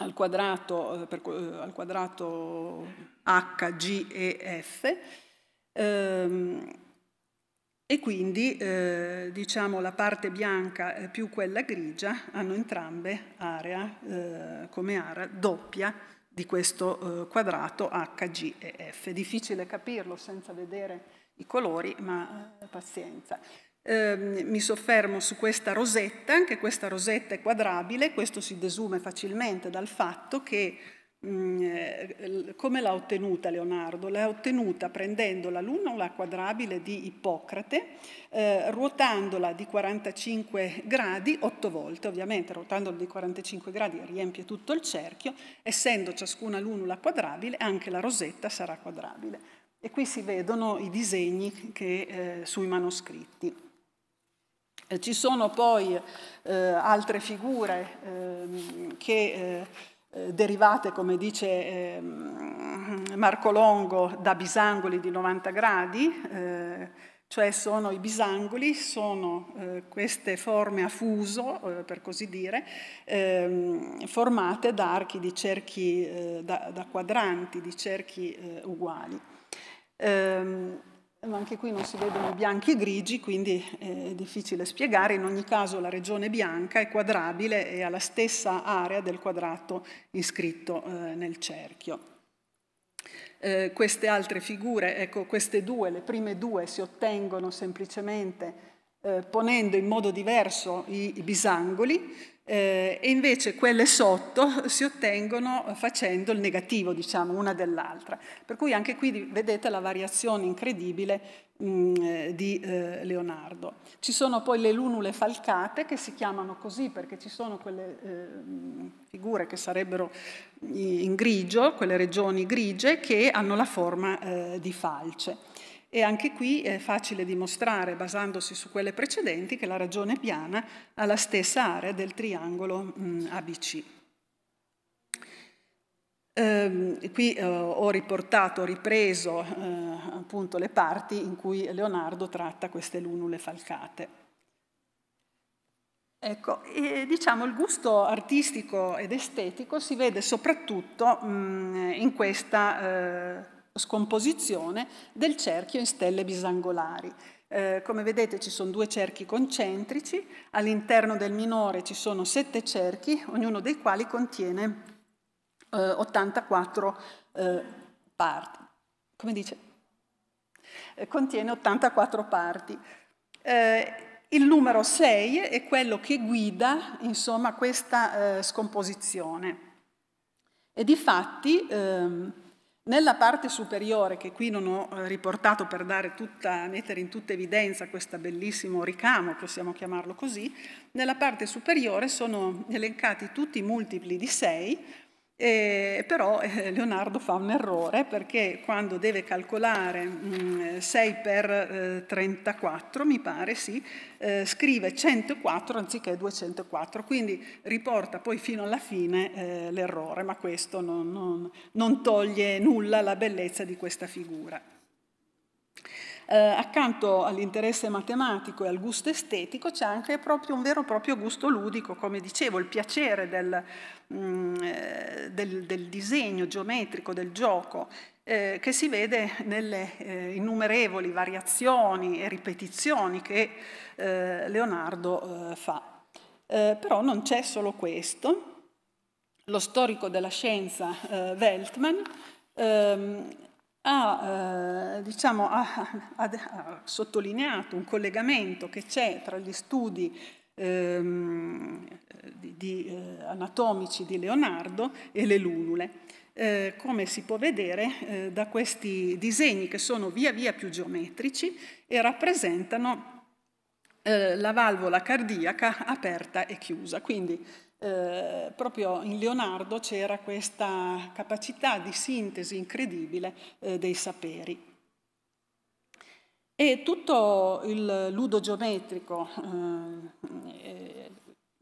al, quadrato, eh, eh, al quadrato, H, G e F. Ehm, e quindi eh, diciamo, la parte bianca più quella grigia hanno entrambe area eh, come area doppia di questo eh, quadrato H, G e F. È Difficile capirlo senza vedere i colori, ma eh, pazienza. Ehm, mi soffermo su questa rosetta, anche questa rosetta è quadrabile, questo si desume facilmente dal fatto che mm, eh, come l'ha ottenuta Leonardo? L'ha ottenuta prendendo la lunula quadrabile di Ippocrate, eh, ruotandola di 45 gradi otto volte, ovviamente ruotandola di 45 gradi riempie tutto il cerchio, essendo ciascuna lunula quadrabile anche la rosetta sarà quadrabile. E qui si vedono i disegni che, eh, sui manoscritti. Eh, ci sono poi eh, altre figure ehm, eh, che, eh, derivate, come dice ehm, Marco Longo, da bisangoli di 90 gradi, eh, cioè sono i bisangoli, sono eh, queste forme a fuso, per così dire, ehm, formate da archi di cerchi, da, da, quadranti, di cerchi uguali ma anche qui non si vedono bianchi e grigi, quindi eh, è difficile spiegare. In ogni caso la regione bianca è quadrabile e ha la stessa area del quadrato iscritto eh, nel cerchio. Eh, queste altre figure, ecco queste due, le prime due si ottengono semplicemente eh, ponendo in modo diverso i, i bisangoli, eh, e invece quelle sotto si ottengono facendo il negativo, diciamo, una dell'altra. Per cui anche qui vedete la variazione incredibile mh, mm, eh, di eh, Leonardo. Ci sono poi le lunule falcate che si chiamano così perché ci sono quelle eh, figure che sarebbero in grigio, quelle regioni grigie che hanno la forma eh, di falce. E anche qui è facile dimostrare, basandosi su quelle precedenti, che la ragione piana ha la stessa area del triangolo mm, ABC. Eh, qui eh, ho riportato, ho ripreso eh, appunto le parti in cui Leonardo tratta queste lunule falcate. Ecco, e, diciamo il gusto artistico ed estetico si vede soprattutto mh, mm, in questa eh, scomposizione del cerchio in stelle bisangolari. Eh, come vedete ci sono due cerchi concentrici, all'interno del minore ci sono sette cerchi, ognuno dei quali contiene eh, 84 eh, parti. Come dice? Eh, contiene 84 parti. Eh, il numero 6 è quello che guida insomma, questa eh, scomposizione. E di fatti ehm, nella parte superiore, che qui non ho eh, riportato per tutta, mettere in tutta evidenza questo bellissimo ricamo, possiamo chiamarlo così, nella parte superiore sono elencati tutti i multipli di 6 eh, però eh, Leonardo fa un errore perché quando deve calcolare 6 mm, per 34, eh, mi pare, sì, eh, scrive 104 anziché 204, quindi riporta poi fino alla fine l'errore, ma questo non, non, non toglie nulla la bellezza di questa figura eh, accanto all'interesse matematico e al gusto estetico c'è anche proprio un vero e proprio gusto ludico, come dicevo, il piacere del, mh, mm, eh, del, del disegno geometrico, del gioco, eh, che si vede nelle eh, innumerevoli variazioni e ripetizioni che eh, Leonardo eh, fa. però non c'è solo questo. Lo storico della scienza Weltman ehm, ha, eh, diciamo, ha, ha, ha, sottolineato un collegamento che c'è tra gli studi ehm, di, di, eh, anatomici di Leonardo e le lunule. Eh, come si può vedere eh, da questi disegni che sono via via più geometrici e rappresentano eh, la valvola cardiaca aperta e chiusa. Quindi eh, proprio in Leonardo c'era questa capacità di sintesi incredibile eh, dei saperi. E tutto il ludo geometrico, eh, eh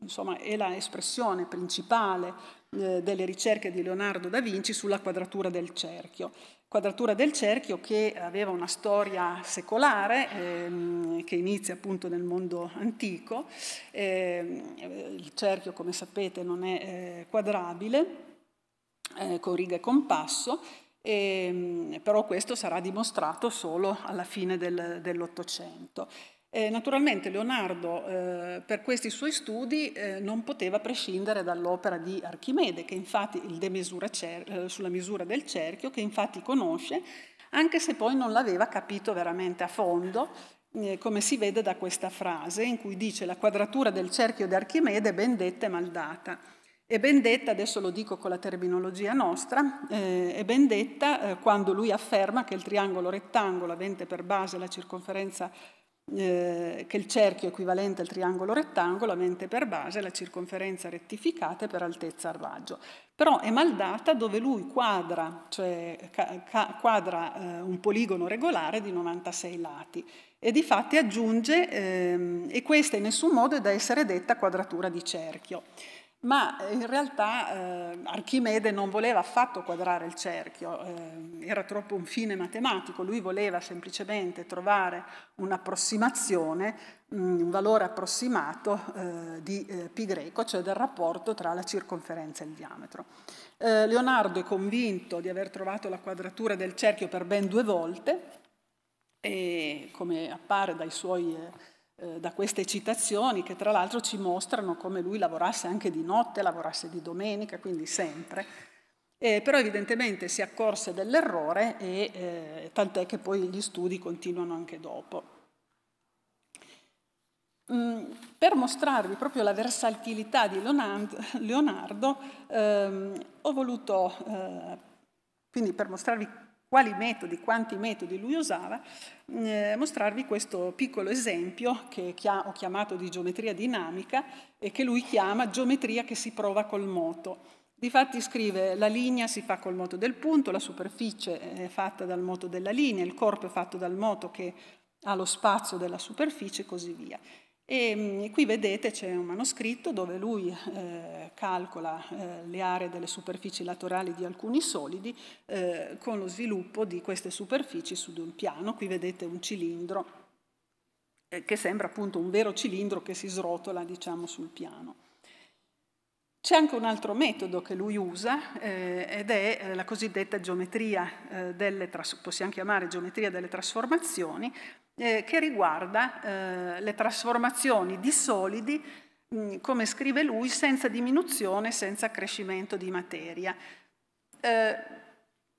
insomma, è l'espressione principale eh, delle ricerche di Leonardo da Vinci sulla quadratura del cerchio. Quadratura del cerchio che aveva una storia secolare ehm, che inizia appunto nel mondo antico. Eh, il cerchio, come sapete, non è eh, quadrabile, eh, con riga e compasso, ehm, però questo sarà dimostrato solo alla fine del, dell'Ottocento. Eh, naturalmente Leonardo eh, per questi suoi studi eh, non poteva prescindere dall'opera di Archimede, che infatti il De misura eh, sulla misura del cerchio, che infatti conosce, anche se poi non l'aveva capito veramente a fondo, eh, come si vede da questa frase in cui dice la quadratura del cerchio di Archimede è ben detta e mal data. È ben detta, adesso lo dico con la terminologia nostra, eh, è ben detta eh, quando lui afferma che il triangolo rettangolo avente per base la circonferenza eh, che il cerchio equivalente al triangolo rettangolo avente per base la circonferenza rettificata per altezza al raggio. Però è maldata dove lui quadra, cioè quadra eh, un poligono regolare di 96 lati e di fatti aggiunge, ehm, e questa in nessun modo è da essere detta quadratura di cerchio. Ma eh, in realtà eh, Archimede non voleva affatto quadrare il cerchio, eh, era troppo un fine matematico, lui voleva semplicemente trovare un'approssimazione, mm, un valore approssimato eh, di eh, pi greco, cioè del rapporto tra la circonferenza e il diametro. Eh, Leonardo è convinto di aver trovato la quadratura del cerchio per ben due volte e come appare dai suoi eh, da queste citazioni che tra l'altro ci mostrano come lui lavorasse anche di notte, lavorasse di domenica, quindi sempre. Eh, però evidentemente si accorse dell'errore e eh, tant'è che poi gli studi continuano anche dopo. Mm, per mostrarvi proprio la versatilità di Leonardo, Leonardo ehm, ho voluto, eh, quindi per mostrarvi quali metodi, quanti metodi lui usava, eh, mostrarvi questo piccolo esempio che chia ho chiamato di geometria dinamica e che lui chiama geometria che si prova col moto. Difatti scrive la linea si fa col moto del punto, la superficie è fatta dal moto della linea, il corpo è fatto dal moto che ha lo spazio della superficie e così via. E mm, qui vedete c'è un manoscritto dove lui eh, calcola eh, le aree delle superfici laterali di alcuni solidi eh, con lo sviluppo di queste superfici su di un piano. Qui vedete un cilindro eh, che sembra appunto un vero cilindro che si srotola diciamo, sul piano. C'è anche un altro metodo che lui usa eh, ed è eh, la cosiddetta geometria delle, possiamo chiamare geometria delle trasformazioni, eh, che riguarda eh, le trasformazioni di solidi, mh, mm, come scrive lui, senza diminuzione, senza crescimento di materia. Eh,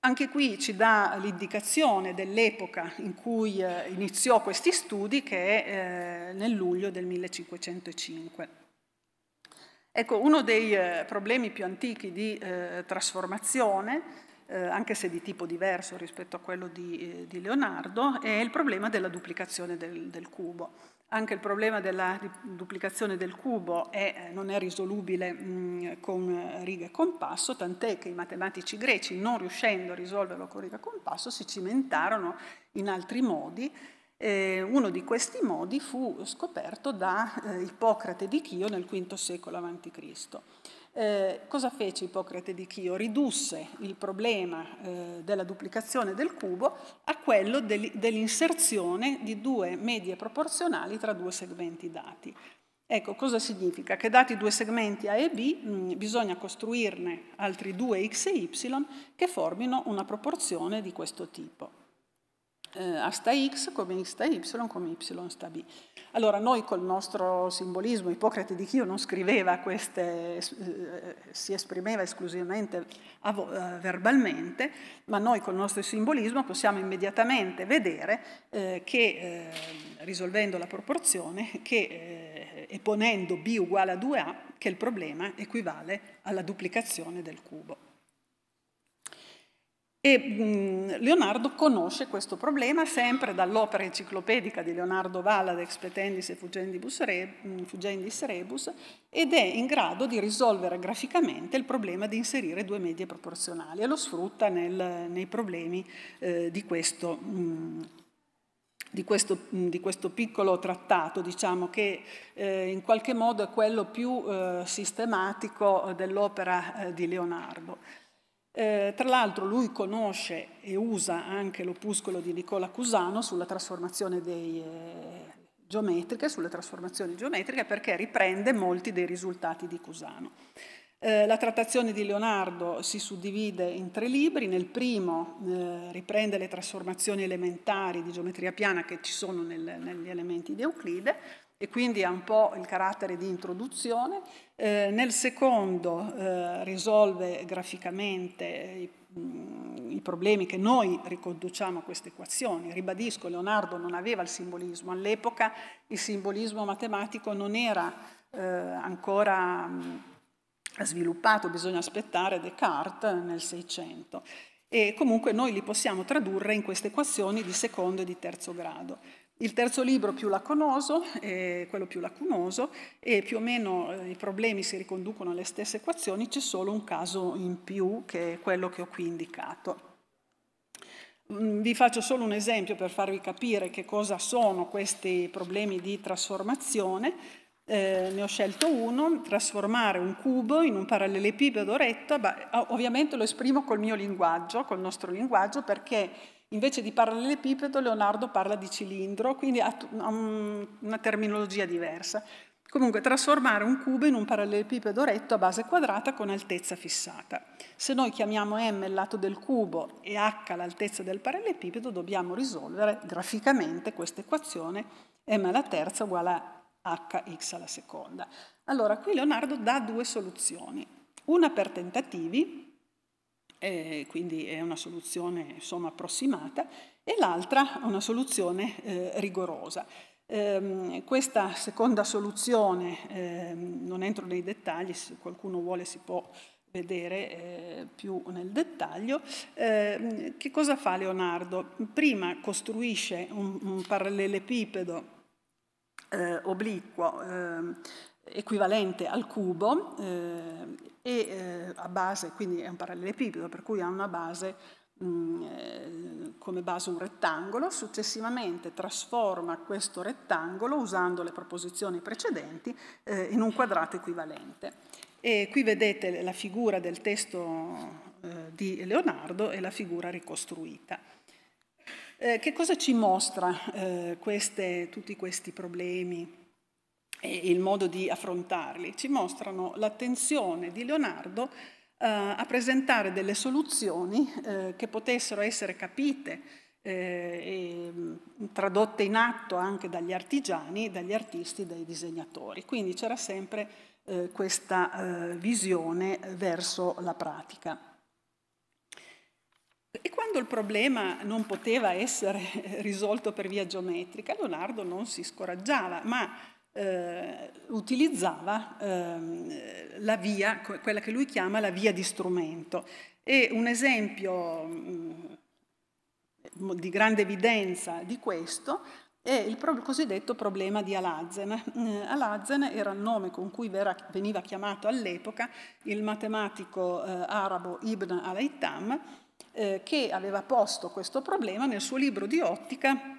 anche qui ci dà l'indicazione dell'epoca in cui eh, iniziò questi studi, che è eh, nel luglio del 1505. Ecco, uno dei eh, problemi più antichi di trasformazione eh, anche se di tipo diverso rispetto a quello di, eh, di Leonardo, è il problema della duplicazione del, del cubo. Anche il problema della duplicazione del cubo è, eh, non è risolubile mh, mm, con eh, riga e compasso, tant'è che i matematici greci, non riuscendo a risolverlo con riga e compasso, si cimentarono in altri modi. Eh, uno di questi modi fu scoperto da eh, Ippocrate di Chio nel V secolo a.C. Eh, cosa fece Ippocrate di Chio? Ridusse il problema eh, della duplicazione del cubo a quello dell'inserzione di due medie proporzionali tra due segmenti dati. Ecco, cosa significa? Che dati due segmenti A e B mh, mm, bisogna costruirne altri due X e Y che formino una proporzione di questo tipo eh, a sta x come x sta y come y sta b. Allora noi col nostro simbolismo, Ippocrate di Chio non scriveva queste, eh, si esprimeva esclusivamente eh, verbalmente, ma noi col nostro simbolismo possiamo immediatamente vedere eh, che, eh, risolvendo la proporzione, che, e eh, ponendo b uguale a 2a, che il problema equivale alla duplicazione del cubo. E Leonardo conosce questo problema sempre dall'opera enciclopedica di Leonardo Valla, De Expetendis e Fugendis Rebus, ed è in grado di risolvere graficamente il problema di inserire due medie proporzionali e lo sfrutta nel, nei problemi eh, di, questo, di, questo, di, questo, piccolo trattato, diciamo che eh, in qualche modo è quello più eh, sistematico eh, dell'opera eh, di Leonardo. Eh, tra l'altro lui conosce e usa anche l'opuscolo di Nicola Cusano sulla trasformazione dei, eh, geometriche, sulle trasformazioni geometriche perché riprende molti dei risultati di Cusano. Eh, la trattazione di Leonardo si suddivide in tre libri, nel primo eh, riprende le trasformazioni elementari di geometria piana che ci sono nel, negli elementi di Euclide e quindi ha un po' il carattere di introduzione, eh, nel secondo eh, risolve graficamente i, mh, mm, i, problemi che noi riconduciamo a queste equazioni. Ribadisco, Leonardo non aveva il simbolismo, all'epoca il simbolismo matematico non era eh, ancora mh, mm, sviluppato, bisogna aspettare Descartes nel 600 e comunque noi li possiamo tradurre in queste equazioni di secondo e di terzo grado. Il terzo libro più lacunoso, eh, quello più lacunoso, e più o meno eh, i problemi si riconducono alle stesse equazioni, c'è solo un caso in più che è quello che ho qui indicato. Mm, vi faccio solo un esempio per farvi capire che cosa sono questi problemi di trasformazione. Eh, ne ho scelto uno, trasformare un cubo in un parallelepipedo retto, ovviamente lo esprimo col mio linguaggio, col nostro linguaggio, perché Invece di parallelepipedo Leonardo parla di cilindro, quindi ha una terminologia diversa. Comunque trasformare un cubo in un parallelepipedo retto a base quadrata con altezza fissata. Se noi chiamiamo m il lato del cubo e h l'altezza del parallelepipedo, dobbiamo risolvere graficamente questa equazione m alla terza uguale a hx alla seconda. Allora qui Leonardo dà due soluzioni, una per tentativi eh, quindi è una soluzione insomma, approssimata, e l'altra una soluzione eh, rigorosa. Ehm, questa seconda soluzione, ehm, non entro nei dettagli, se qualcuno vuole si può vedere eh, più nel dettaglio. Eh, che cosa fa Leonardo? Prima costruisce un, un parallelepipedo eh, obliquo ehm, equivalente al cubo eh, e eh, a base, quindi è un parallelepipedo, per cui ha una base mm, eh, come base un rettangolo, successivamente trasforma questo rettangolo, usando le proposizioni precedenti, eh, in un quadrato equivalente. E qui vedete la figura del testo eh, di Leonardo e la figura ricostruita. Eh, che cosa ci mostra eh, queste, tutti questi problemi? e il modo di affrontarli, ci mostrano l'attenzione di Leonardo eh, a presentare delle soluzioni eh, che potessero essere capite eh, e mm, tradotte in atto anche dagli artigiani, dagli artisti, dai disegnatori. Quindi c'era sempre eh, questa eh, visione verso la pratica. E quando il problema non poteva essere risolto per via geometrica, Leonardo non si scoraggiava, ma eh, utilizzava eh, la via, quella che lui chiama la via di strumento. E un esempio mh, mm, di grande evidenza di questo è il pro cosiddetto problema di Alazen. Eh, Alazen era il nome con cui vera, veniva chiamato all'epoca il matematico eh, arabo Ibn al-Haytham, eh, che aveva posto questo problema nel suo libro di ottica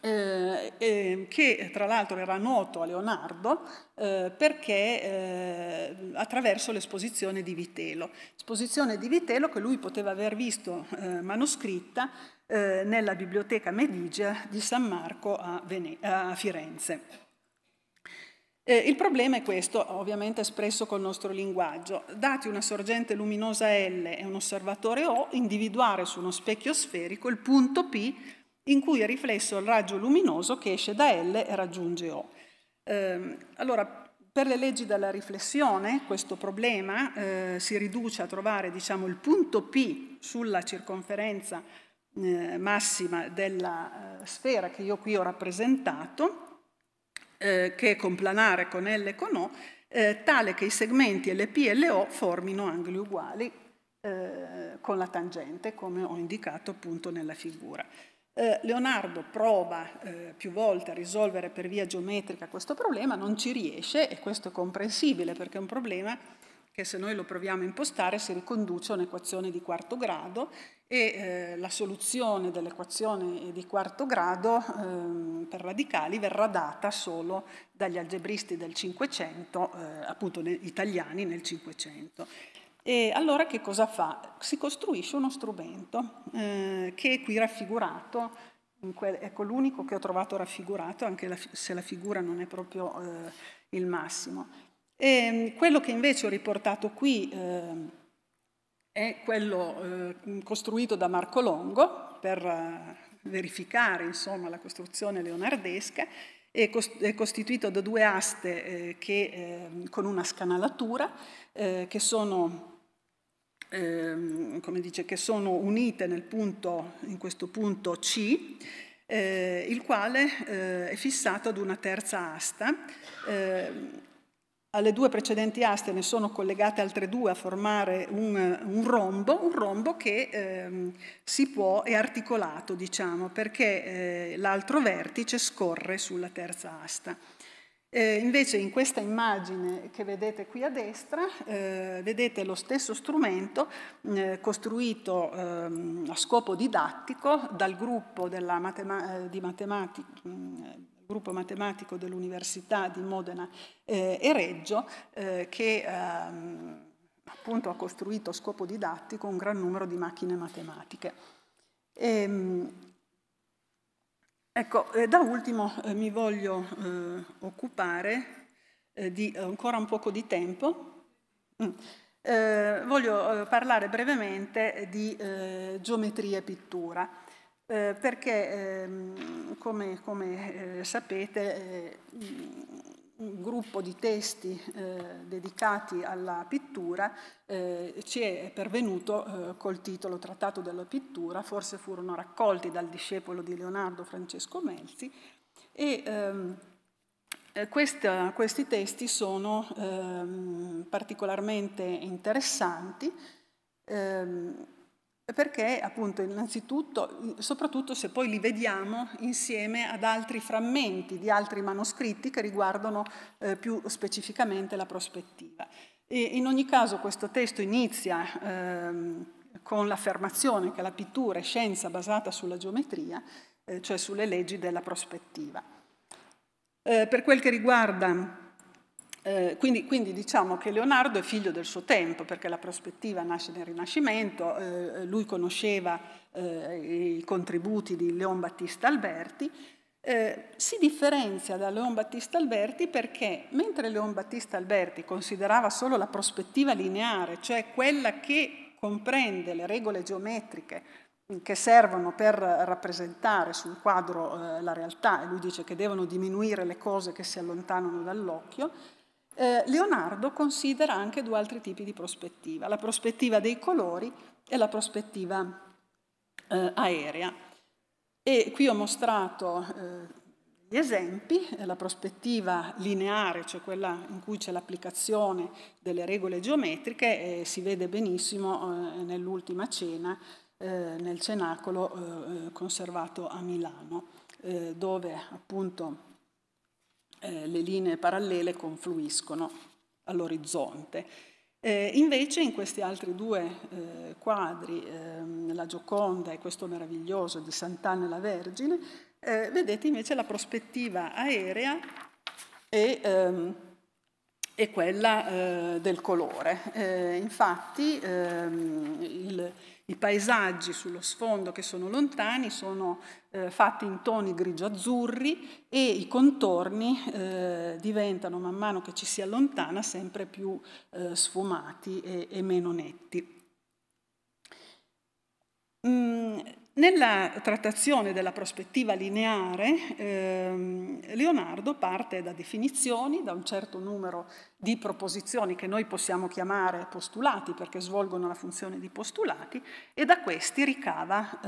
eh, eh, che tra l'altro era noto a Leonardo eh, perché eh, attraverso l'esposizione di Vitelo. Esposizione di Vitelo che lui poteva aver visto eh, manoscritta eh, nella biblioteca Medigia di San Marco a, Vene a Firenze. Eh, il problema è questo, ovviamente espresso col nostro linguaggio. Dati una sorgente luminosa L e un osservatore O, individuare su uno specchio sferico il punto P in cui è riflesso il raggio luminoso che esce da L e raggiunge O. Eh, allora, per le leggi della riflessione questo problema eh, si riduce a trovare diciamo, il punto P sulla circonferenza eh, massima della eh, sfera che io qui ho rappresentato, eh, che è complanare con L e con O, eh, tale che i segmenti LP e LO formino angoli uguali eh, con la tangente, come ho indicato appunto nella figura. Eh, Leonardo prova eh, più volte a risolvere per via geometrica questo problema, non ci riesce e questo è comprensibile perché è un problema che se noi lo proviamo a impostare si riconduce a un'equazione di quarto grado e eh, la soluzione dell'equazione di quarto grado eh, per radicali verrà data solo dagli algebristi del Cinquecento, eh, appunto ne, italiani nel Cinquecento. E allora che cosa fa? Si costruisce uno strumento eh, che è qui raffigurato, ecco l'unico che ho trovato raffigurato, anche la, se la figura non è proprio eh, il massimo. E, ehm, quello che invece ho riportato qui eh, è quello eh, costruito da Marco Longo per eh, verificare insomma, la costruzione leonardesca è, costituito da due aste eh, che, eh, con una scanalatura eh, che sono ehm, come dice, che sono unite punto, in questo punto C, eh, il quale eh, è fissato ad una terza asta. Eh, alle due precedenti aste ne sono collegate altre due a formare un, un rombo, un rombo che ehm, si può, è articolato, diciamo, perché eh, l'altro vertice scorre sulla terza asta. Eh, invece in questa immagine che vedete qui a destra eh, vedete lo stesso strumento eh, costruito ehm, a scopo didattico dal gruppo, matema eh, di matemati mm, eh, gruppo matematico dell'Università di Modena eh, e Reggio che ehm, appunto ha costruito a scopo didattico un gran numero di macchine matematiche. E, ehm, Ecco, eh, da ultimo eh, mi voglio eh, occupare eh, di ancora un poco di tempo. Mm. voglio parlare brevemente di geometria e pittura, perché ehm, come, come sapete un gruppo di testi eh, dedicati alla pittura, eh, ci è pervenuto eh, col titolo Trattato della pittura, forse furono raccolti dal discepolo di Leonardo Francesco Melzi, e ehm, eh, questa, questi testi sono ehm, particolarmente interessanti. Ehm, perché appunto innanzitutto, soprattutto se poi li vediamo insieme ad altri frammenti di altri manoscritti che riguardano eh, più specificamente la prospettiva. E in ogni caso questo testo inizia ehm, con l'affermazione che la pittura è scienza basata sulla geometria, eh, cioè sulle leggi della prospettiva. Eh, per quel che riguarda eh, quindi, quindi, diciamo che Leonardo è figlio del suo tempo, perché la prospettiva nasce nel Rinascimento, eh, lui conosceva eh, i contributi di Leon Battista Alberti, eh, si differenzia da Leon Battista Alberti perché mentre Leon Battista Alberti considerava solo la prospettiva lineare, cioè quella che comprende le regole geometriche che servono per rappresentare sul quadro eh, la realtà, e lui dice che devono diminuire le cose che si allontanano dall'occhio, eh, Leonardo considera anche due altri tipi di prospettiva, la prospettiva dei colori e la prospettiva eh, aerea. E qui ho mostrato eh, gli esempi, eh, la prospettiva lineare, cioè quella in cui c'è l'applicazione delle regole geometriche, si vede benissimo eh, nell'ultima cena eh, nel cenacolo eh, conservato a Milano, eh, dove appunto eh, le linee parallele confluiscono all'orizzonte. Eh, invece in questi altri due eh, quadri, ehm, la Gioconda e questo meraviglioso di Sant'Anna e la Vergine, eh, vedete invece la prospettiva aerea e ehm, e quella eh, del colore. Eh, infatti ehm, il, i paesaggi sullo sfondo che sono lontani sono eh, fatti in toni grigio-azzurri e i contorni eh, diventano man mano che ci si allontana sempre più eh, sfumati e, e, meno netti. Mm, nella trattazione della prospettiva lineare, ehm, Leonardo parte da definizioni, da un certo numero di proposizioni che noi possiamo chiamare postulati perché svolgono la funzione di postulati e da questi ricava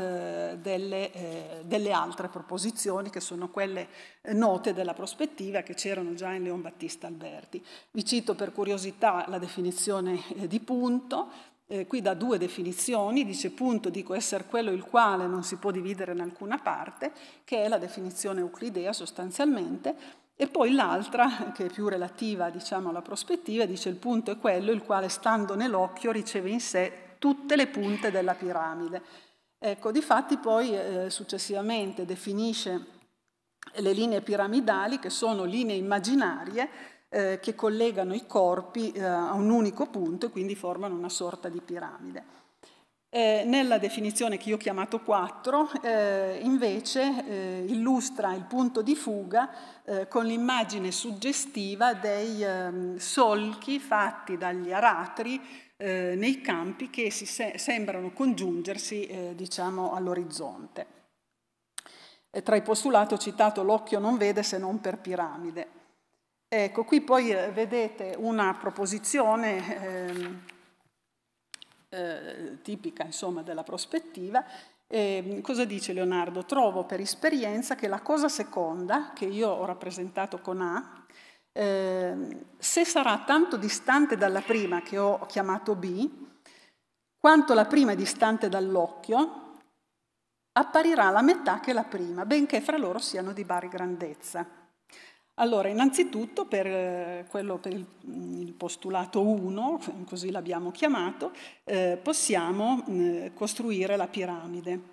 eh, delle, eh, delle, altre proposizioni che sono quelle eh, note della prospettiva che c'erano già in Leon Battista Alberti. Vi cito per curiosità la definizione eh, di punto, eh, qui dà due definizioni, dice punto, dico essere quello il quale non si può dividere in alcuna parte, che è la definizione euclidea sostanzialmente, e poi l'altra, che è più relativa diciamo, alla prospettiva, dice il punto è quello il quale stando nell'occhio riceve in sé tutte le punte della piramide. Ecco, difatti poi eh, successivamente definisce le linee piramidali che sono linee immaginarie eh, che collegano i corpi eh, a un unico punto e quindi formano una sorta di piramide. Eh, nella definizione che io ho chiamato 4, eh, invece, eh, illustra il punto di fuga eh, con l'immagine suggestiva dei ehm, solchi fatti dagli aratri eh, nei campi che si se sembrano congiungersi eh, diciamo, all'orizzonte. tra i postulati ho citato l'occhio non vede se non per piramide. Ecco, qui poi eh, vedete una proposizione ehm, eh, tipica insomma, della prospettiva. Eh, cosa dice Leonardo? Trovo per esperienza che la cosa seconda, che io ho rappresentato con A, eh, se sarà tanto distante dalla prima, che ho chiamato B, quanto la prima è distante dall'occhio, apparirà la metà che la prima, benché fra loro siano di pari grandezza. Allora, innanzitutto per, eh, quello, per il, mm, postulato 1, così l'abbiamo chiamato, eh, possiamo eh, costruire la piramide.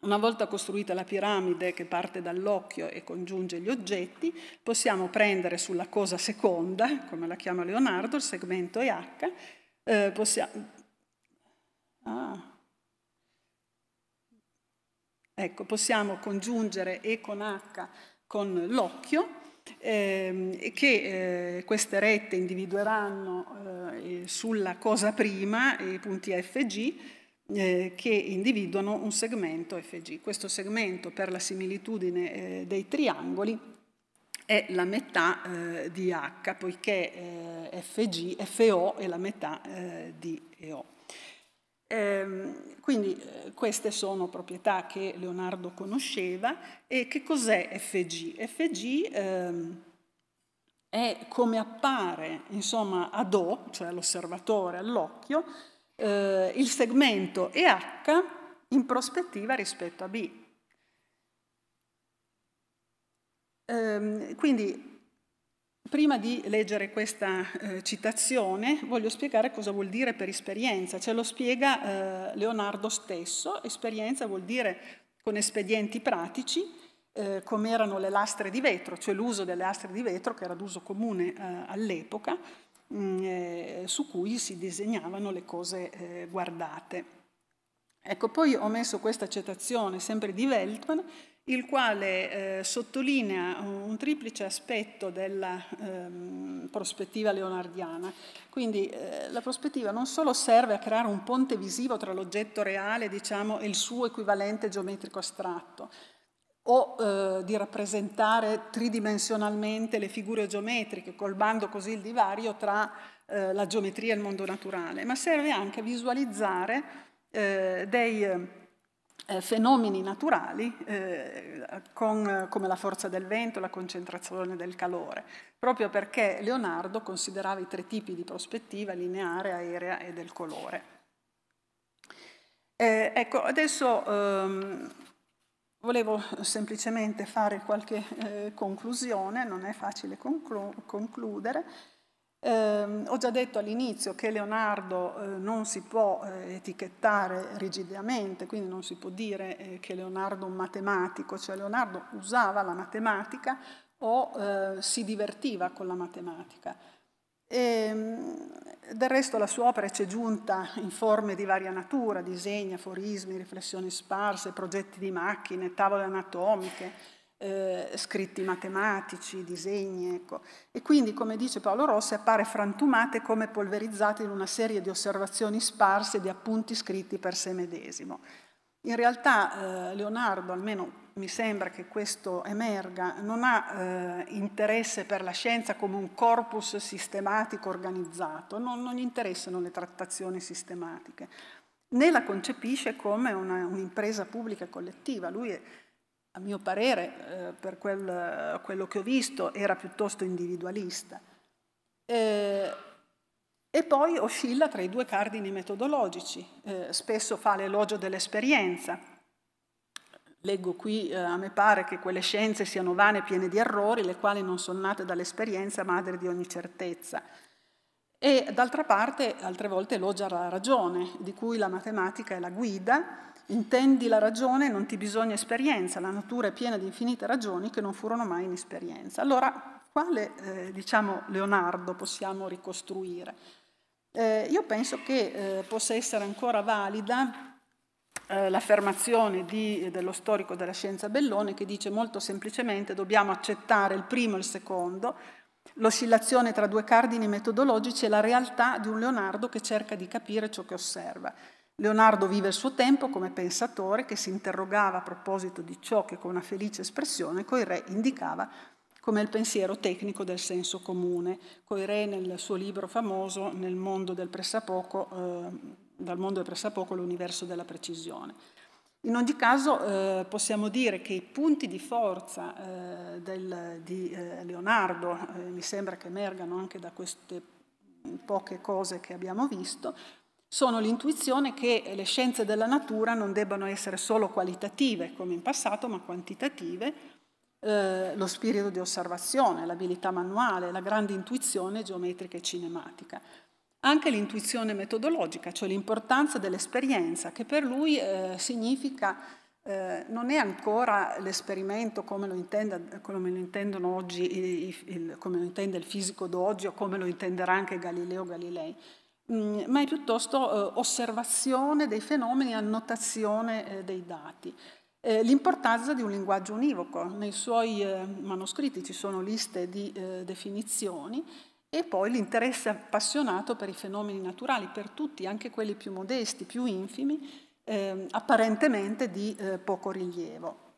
Una volta costruita la piramide che parte dall'occhio e congiunge gli oggetti, possiamo prendere sulla cosa seconda, come la chiama Leonardo, il segmento EH, eh, possiamo... Ah. Ecco, possiamo congiungere E con H con l'occhio eh, che eh, queste rette individueranno eh, sulla cosa prima i punti FG eh, che individuano un segmento FG. Questo segmento per la similitudine eh, dei triangoli è la metà eh, di H, poiché FG, FO è la metà di EO. Ehm, eh, quindi queste sono proprietà che Leonardo conosceva e che cos'è FG? FG ehm, è come appare insomma, ad O, cioè all'osservatore, all'occhio, eh, il segmento EH in prospettiva rispetto a B. Ehm, quindi Prima di leggere questa eh, citazione voglio spiegare cosa vuol dire per esperienza. Ce lo spiega eh, Leonardo stesso. Esperienza vuol dire con espedienti pratici, eh, come erano le lastre di vetro, cioè l'uso delle lastre di vetro che era d'uso comune eh, all'epoca, mm, eh, su cui si disegnavano le cose eh, guardate. Ecco, poi ho messo questa citazione sempre di Weltman il quale eh, sottolinea eh, un triplice aspetto della ehm, prospettiva leonardiana. Quindi eh, la prospettiva non solo serve a creare un ponte visivo tra l'oggetto reale diciamo, e il suo equivalente geometrico astratto, o eh, di rappresentare tridimensionalmente le figure geometriche, colmando così il divario tra eh, la geometria e il mondo naturale, ma serve anche a visualizzare eh, dei eh, fenomeni naturali eh, con, come la forza del vento, la concentrazione del calore, proprio perché Leonardo considerava i tre tipi di prospettiva, lineare, aerea e del colore. Eh, ecco, adesso ehm, volevo semplicemente fare qualche eh, conclusione, non è facile conclu concludere, eh, ho già detto all'inizio che Leonardo eh, non si può eh, etichettare rigidamente, quindi non si può dire eh, che Leonardo è un matematico, cioè Leonardo usava la matematica o eh, si divertiva con la matematica. E, ehm, del resto la sua opera ci è giunta in forme di varia natura, disegni, aforismi, riflessioni sparse, progetti di macchine, tavole anatomiche, eh, scritti matematici, disegni. Ecco. E quindi, come dice Paolo Rossi, appare frantumate come polverizzate in una serie di osservazioni sparse e di appunti scritti per sé medesimo. In realtà eh, Leonardo, almeno mi sembra che questo emerga, non ha eh, interesse per la scienza come un corpus sistematico organizzato, non, non gli interessano le trattazioni sistematiche, né la concepisce come un'impresa pubblica e collettiva. Lui è, mio parere, eh, per quel, quello che ho visto, era piuttosto individualista. Eh, e poi oscilla tra i due cardini metodologici, eh, spesso fa l'elogio dell'esperienza. Leggo qui, eh, a me pare che quelle scienze siano vane piene di errori, le quali non sono nate dall'esperienza, madre di ogni certezza. E d'altra parte, altre volte elogia la ragione, di cui la matematica è la guida, Intendi la ragione, non ti bisogna esperienza, la natura è piena di infinite ragioni che non furono mai in esperienza. Allora, quale, eh, diciamo, Leonardo possiamo ricostruire? Eh, io penso che eh, possa essere ancora valida eh, l'affermazione dello storico della scienza Bellone che dice molto semplicemente dobbiamo accettare il primo e il secondo, l'oscillazione tra due cardini metodologici e la realtà di un Leonardo che cerca di capire ciò che osserva. Leonardo vive il suo tempo come pensatore che si interrogava a proposito di ciò che con una felice espressione coi indicava come il pensiero tecnico del senso comune. Coi nel suo libro famoso nel mondo del pressapoco, eh, dal mondo del pressapoco l'universo della precisione. In ogni caso eh, possiamo dire che i punti di forza eh, del, di eh, Leonardo, eh, mi sembra che emergano anche da queste poche cose che abbiamo visto, sono l'intuizione che le scienze della natura non debbano essere solo qualitative come in passato, ma quantitative, eh, lo spirito di osservazione, l'abilità manuale, la grande intuizione geometrica e cinematica. Anche l'intuizione metodologica, cioè l'importanza dell'esperienza, che per lui eh, significa eh, non è ancora l'esperimento come, come lo, intendono oggi, il, il, come lo intende il fisico d'oggi o come lo intenderà anche Galileo Galilei, Mm, ma è piuttosto eh, osservazione dei fenomeni e annotazione eh, dei dati. Eh, l'importanza di un linguaggio univoco, nei suoi manoscritti ci sono liste di definizioni e poi l'interesse appassionato per i fenomeni naturali, per tutti, anche quelli più modesti, più infimi, eh, apparentemente di eh, poco rilievo.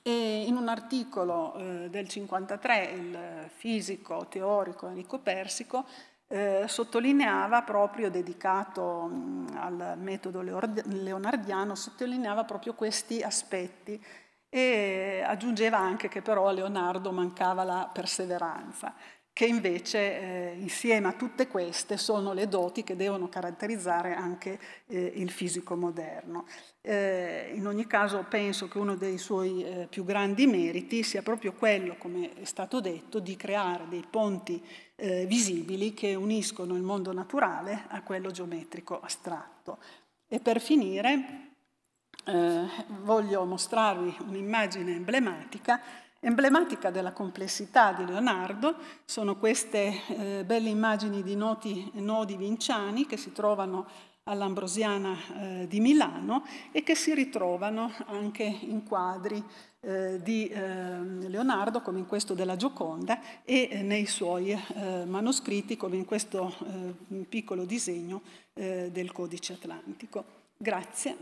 E in un articolo eh, del 1953, il fisico teorico Enrico Persico eh, sottolineava proprio, dedicato mm, al metodo leonardiano, sottolineava proprio questi aspetti e aggiungeva anche che però a Leonardo mancava la perseveranza che invece eh, insieme a tutte queste sono le doti che devono caratterizzare anche eh, il fisico moderno. Eh, in ogni caso penso che uno dei suoi eh, più grandi meriti sia proprio quello, come è stato detto, di creare dei ponti eh, visibili che uniscono il mondo naturale a quello geometrico astratto. E per finire eh, voglio mostrarvi un'immagine emblematica Emblematica della complessità di Leonardo sono queste eh, belle immagini di noti, nodi vinciani che si trovano all'Ambrosiana eh, di Milano e che si ritrovano anche in quadri eh, di eh, Leonardo, come in questo della Gioconda, e eh, nei suoi eh, manoscritti, come in questo eh, piccolo disegno del Codice Atlantico. Grazie.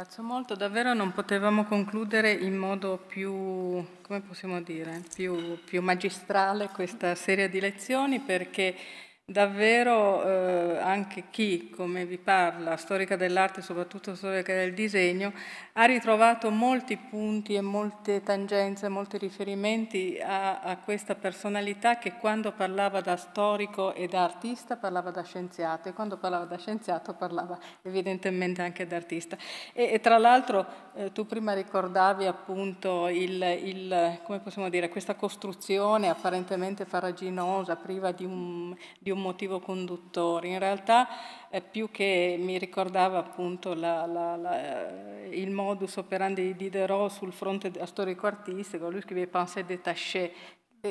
Ringrazio molto, davvero non potevamo concludere in modo più, più, più magistrale questa serie di lezioni perché Davvero eh, anche chi, come vi parla, storica dell'arte, soprattutto storica del disegno, ha ritrovato molti punti e molte tangenze, molti riferimenti a, a questa personalità che quando parlava da storico e da artista parlava da scienziato e quando parlava da scienziato parlava evidentemente anche da artista. E, e tra l'altro eh, tu prima ricordavi appunto il, il, come possiamo dire, questa costruzione apparentemente faraginosa, priva di un, di un un motivo conduttore. In realtà eh, più che mi ricordava appunto la, la, la, eh, il modus operandi di Diderot sul fronte storico-artistico, lui scrive pensée détachée,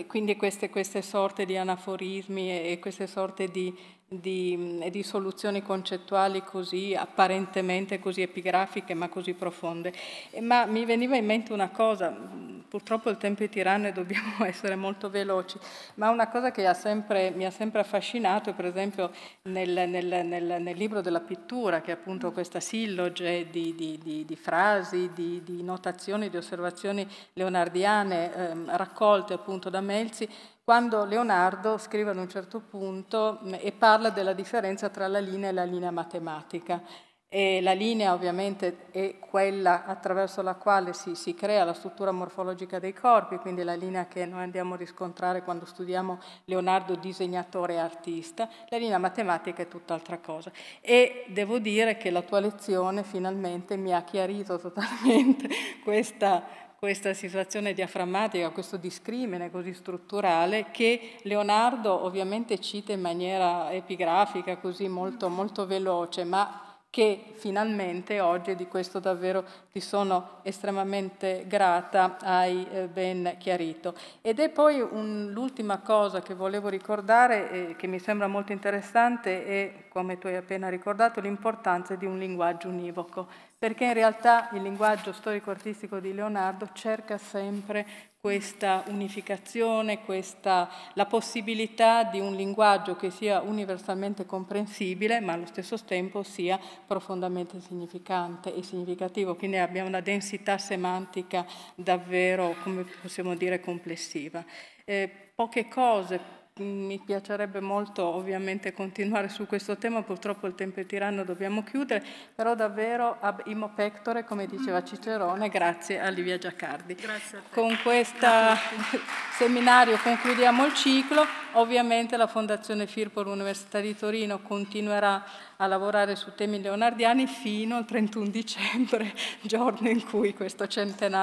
quindi queste, queste sorte di anaforismi e, e queste sorte di di, mm, di, soluzioni concettuali così apparentemente così epigrafiche ma così profonde. Ma mi veniva in mente una cosa, mm, purtroppo il tempo è tiranno e dobbiamo essere molto veloci, ma una cosa che ha sempre, mi ha sempre affascinato, per esempio nel, nel, nel, nel, libro della pittura, che è appunto questa silloge di, di, di frasi, di, notazioni, di osservazioni leonardiane eh, raccolte appunto da Melzi, quando Leonardo scrive ad un certo punto mm, e parla della differenza tra la linea e la linea matematica. E la linea ovviamente è quella attraverso la quale si, si, crea la struttura morfologica dei corpi, quindi la linea che noi andiamo a riscontrare quando studiamo Leonardo disegnatore e artista, la linea matematica è tutt'altra cosa. E devo dire che la tua lezione finalmente mi ha chiarito totalmente questa questa situazione diaframmatica, questo discrimine così strutturale che Leonardo ovviamente cita in maniera epigrafica, così molto, molto veloce, ma che finalmente oggi, e di questo davvero ti sono estremamente grata, hai eh, ben chiarito. Ed è poi l'ultima cosa che volevo ricordare, eh, che mi sembra molto interessante, è, come tu hai appena ricordato, l'importanza di un linguaggio univoco, perché in realtà il linguaggio storico-artistico di Leonardo cerca sempre questa unificazione, questa, la possibilità di un linguaggio che sia universalmente comprensibile ma allo stesso tempo sia profondamente significante e significativo, quindi abbiamo una densità semantica davvero, come possiamo dire, complessiva. Eh, poche cose mi piacerebbe molto ovviamente continuare su questo tema, purtroppo il tempo è tiranno, dobbiamo chiudere, però davvero ab imo pectore, come diceva Cicerone, grazie a Livia Giaccardi. Grazie a te. Con questo seminario concludiamo il ciclo, ovviamente la Fondazione Firpo, l'Università di Torino continuerà a lavorare su temi leonardiani fino al 31 dicembre, giorno in cui questo centenario,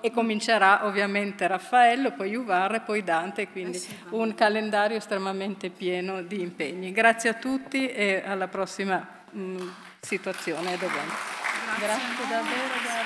e comincerà ovviamente Raffaello, poi Uvarre, poi Dante, quindi eh un calendario calendario estremamente pieno di impegni. Grazie a tutti e alla prossima mh, mm, situazione. Grazie, Grazie davvero.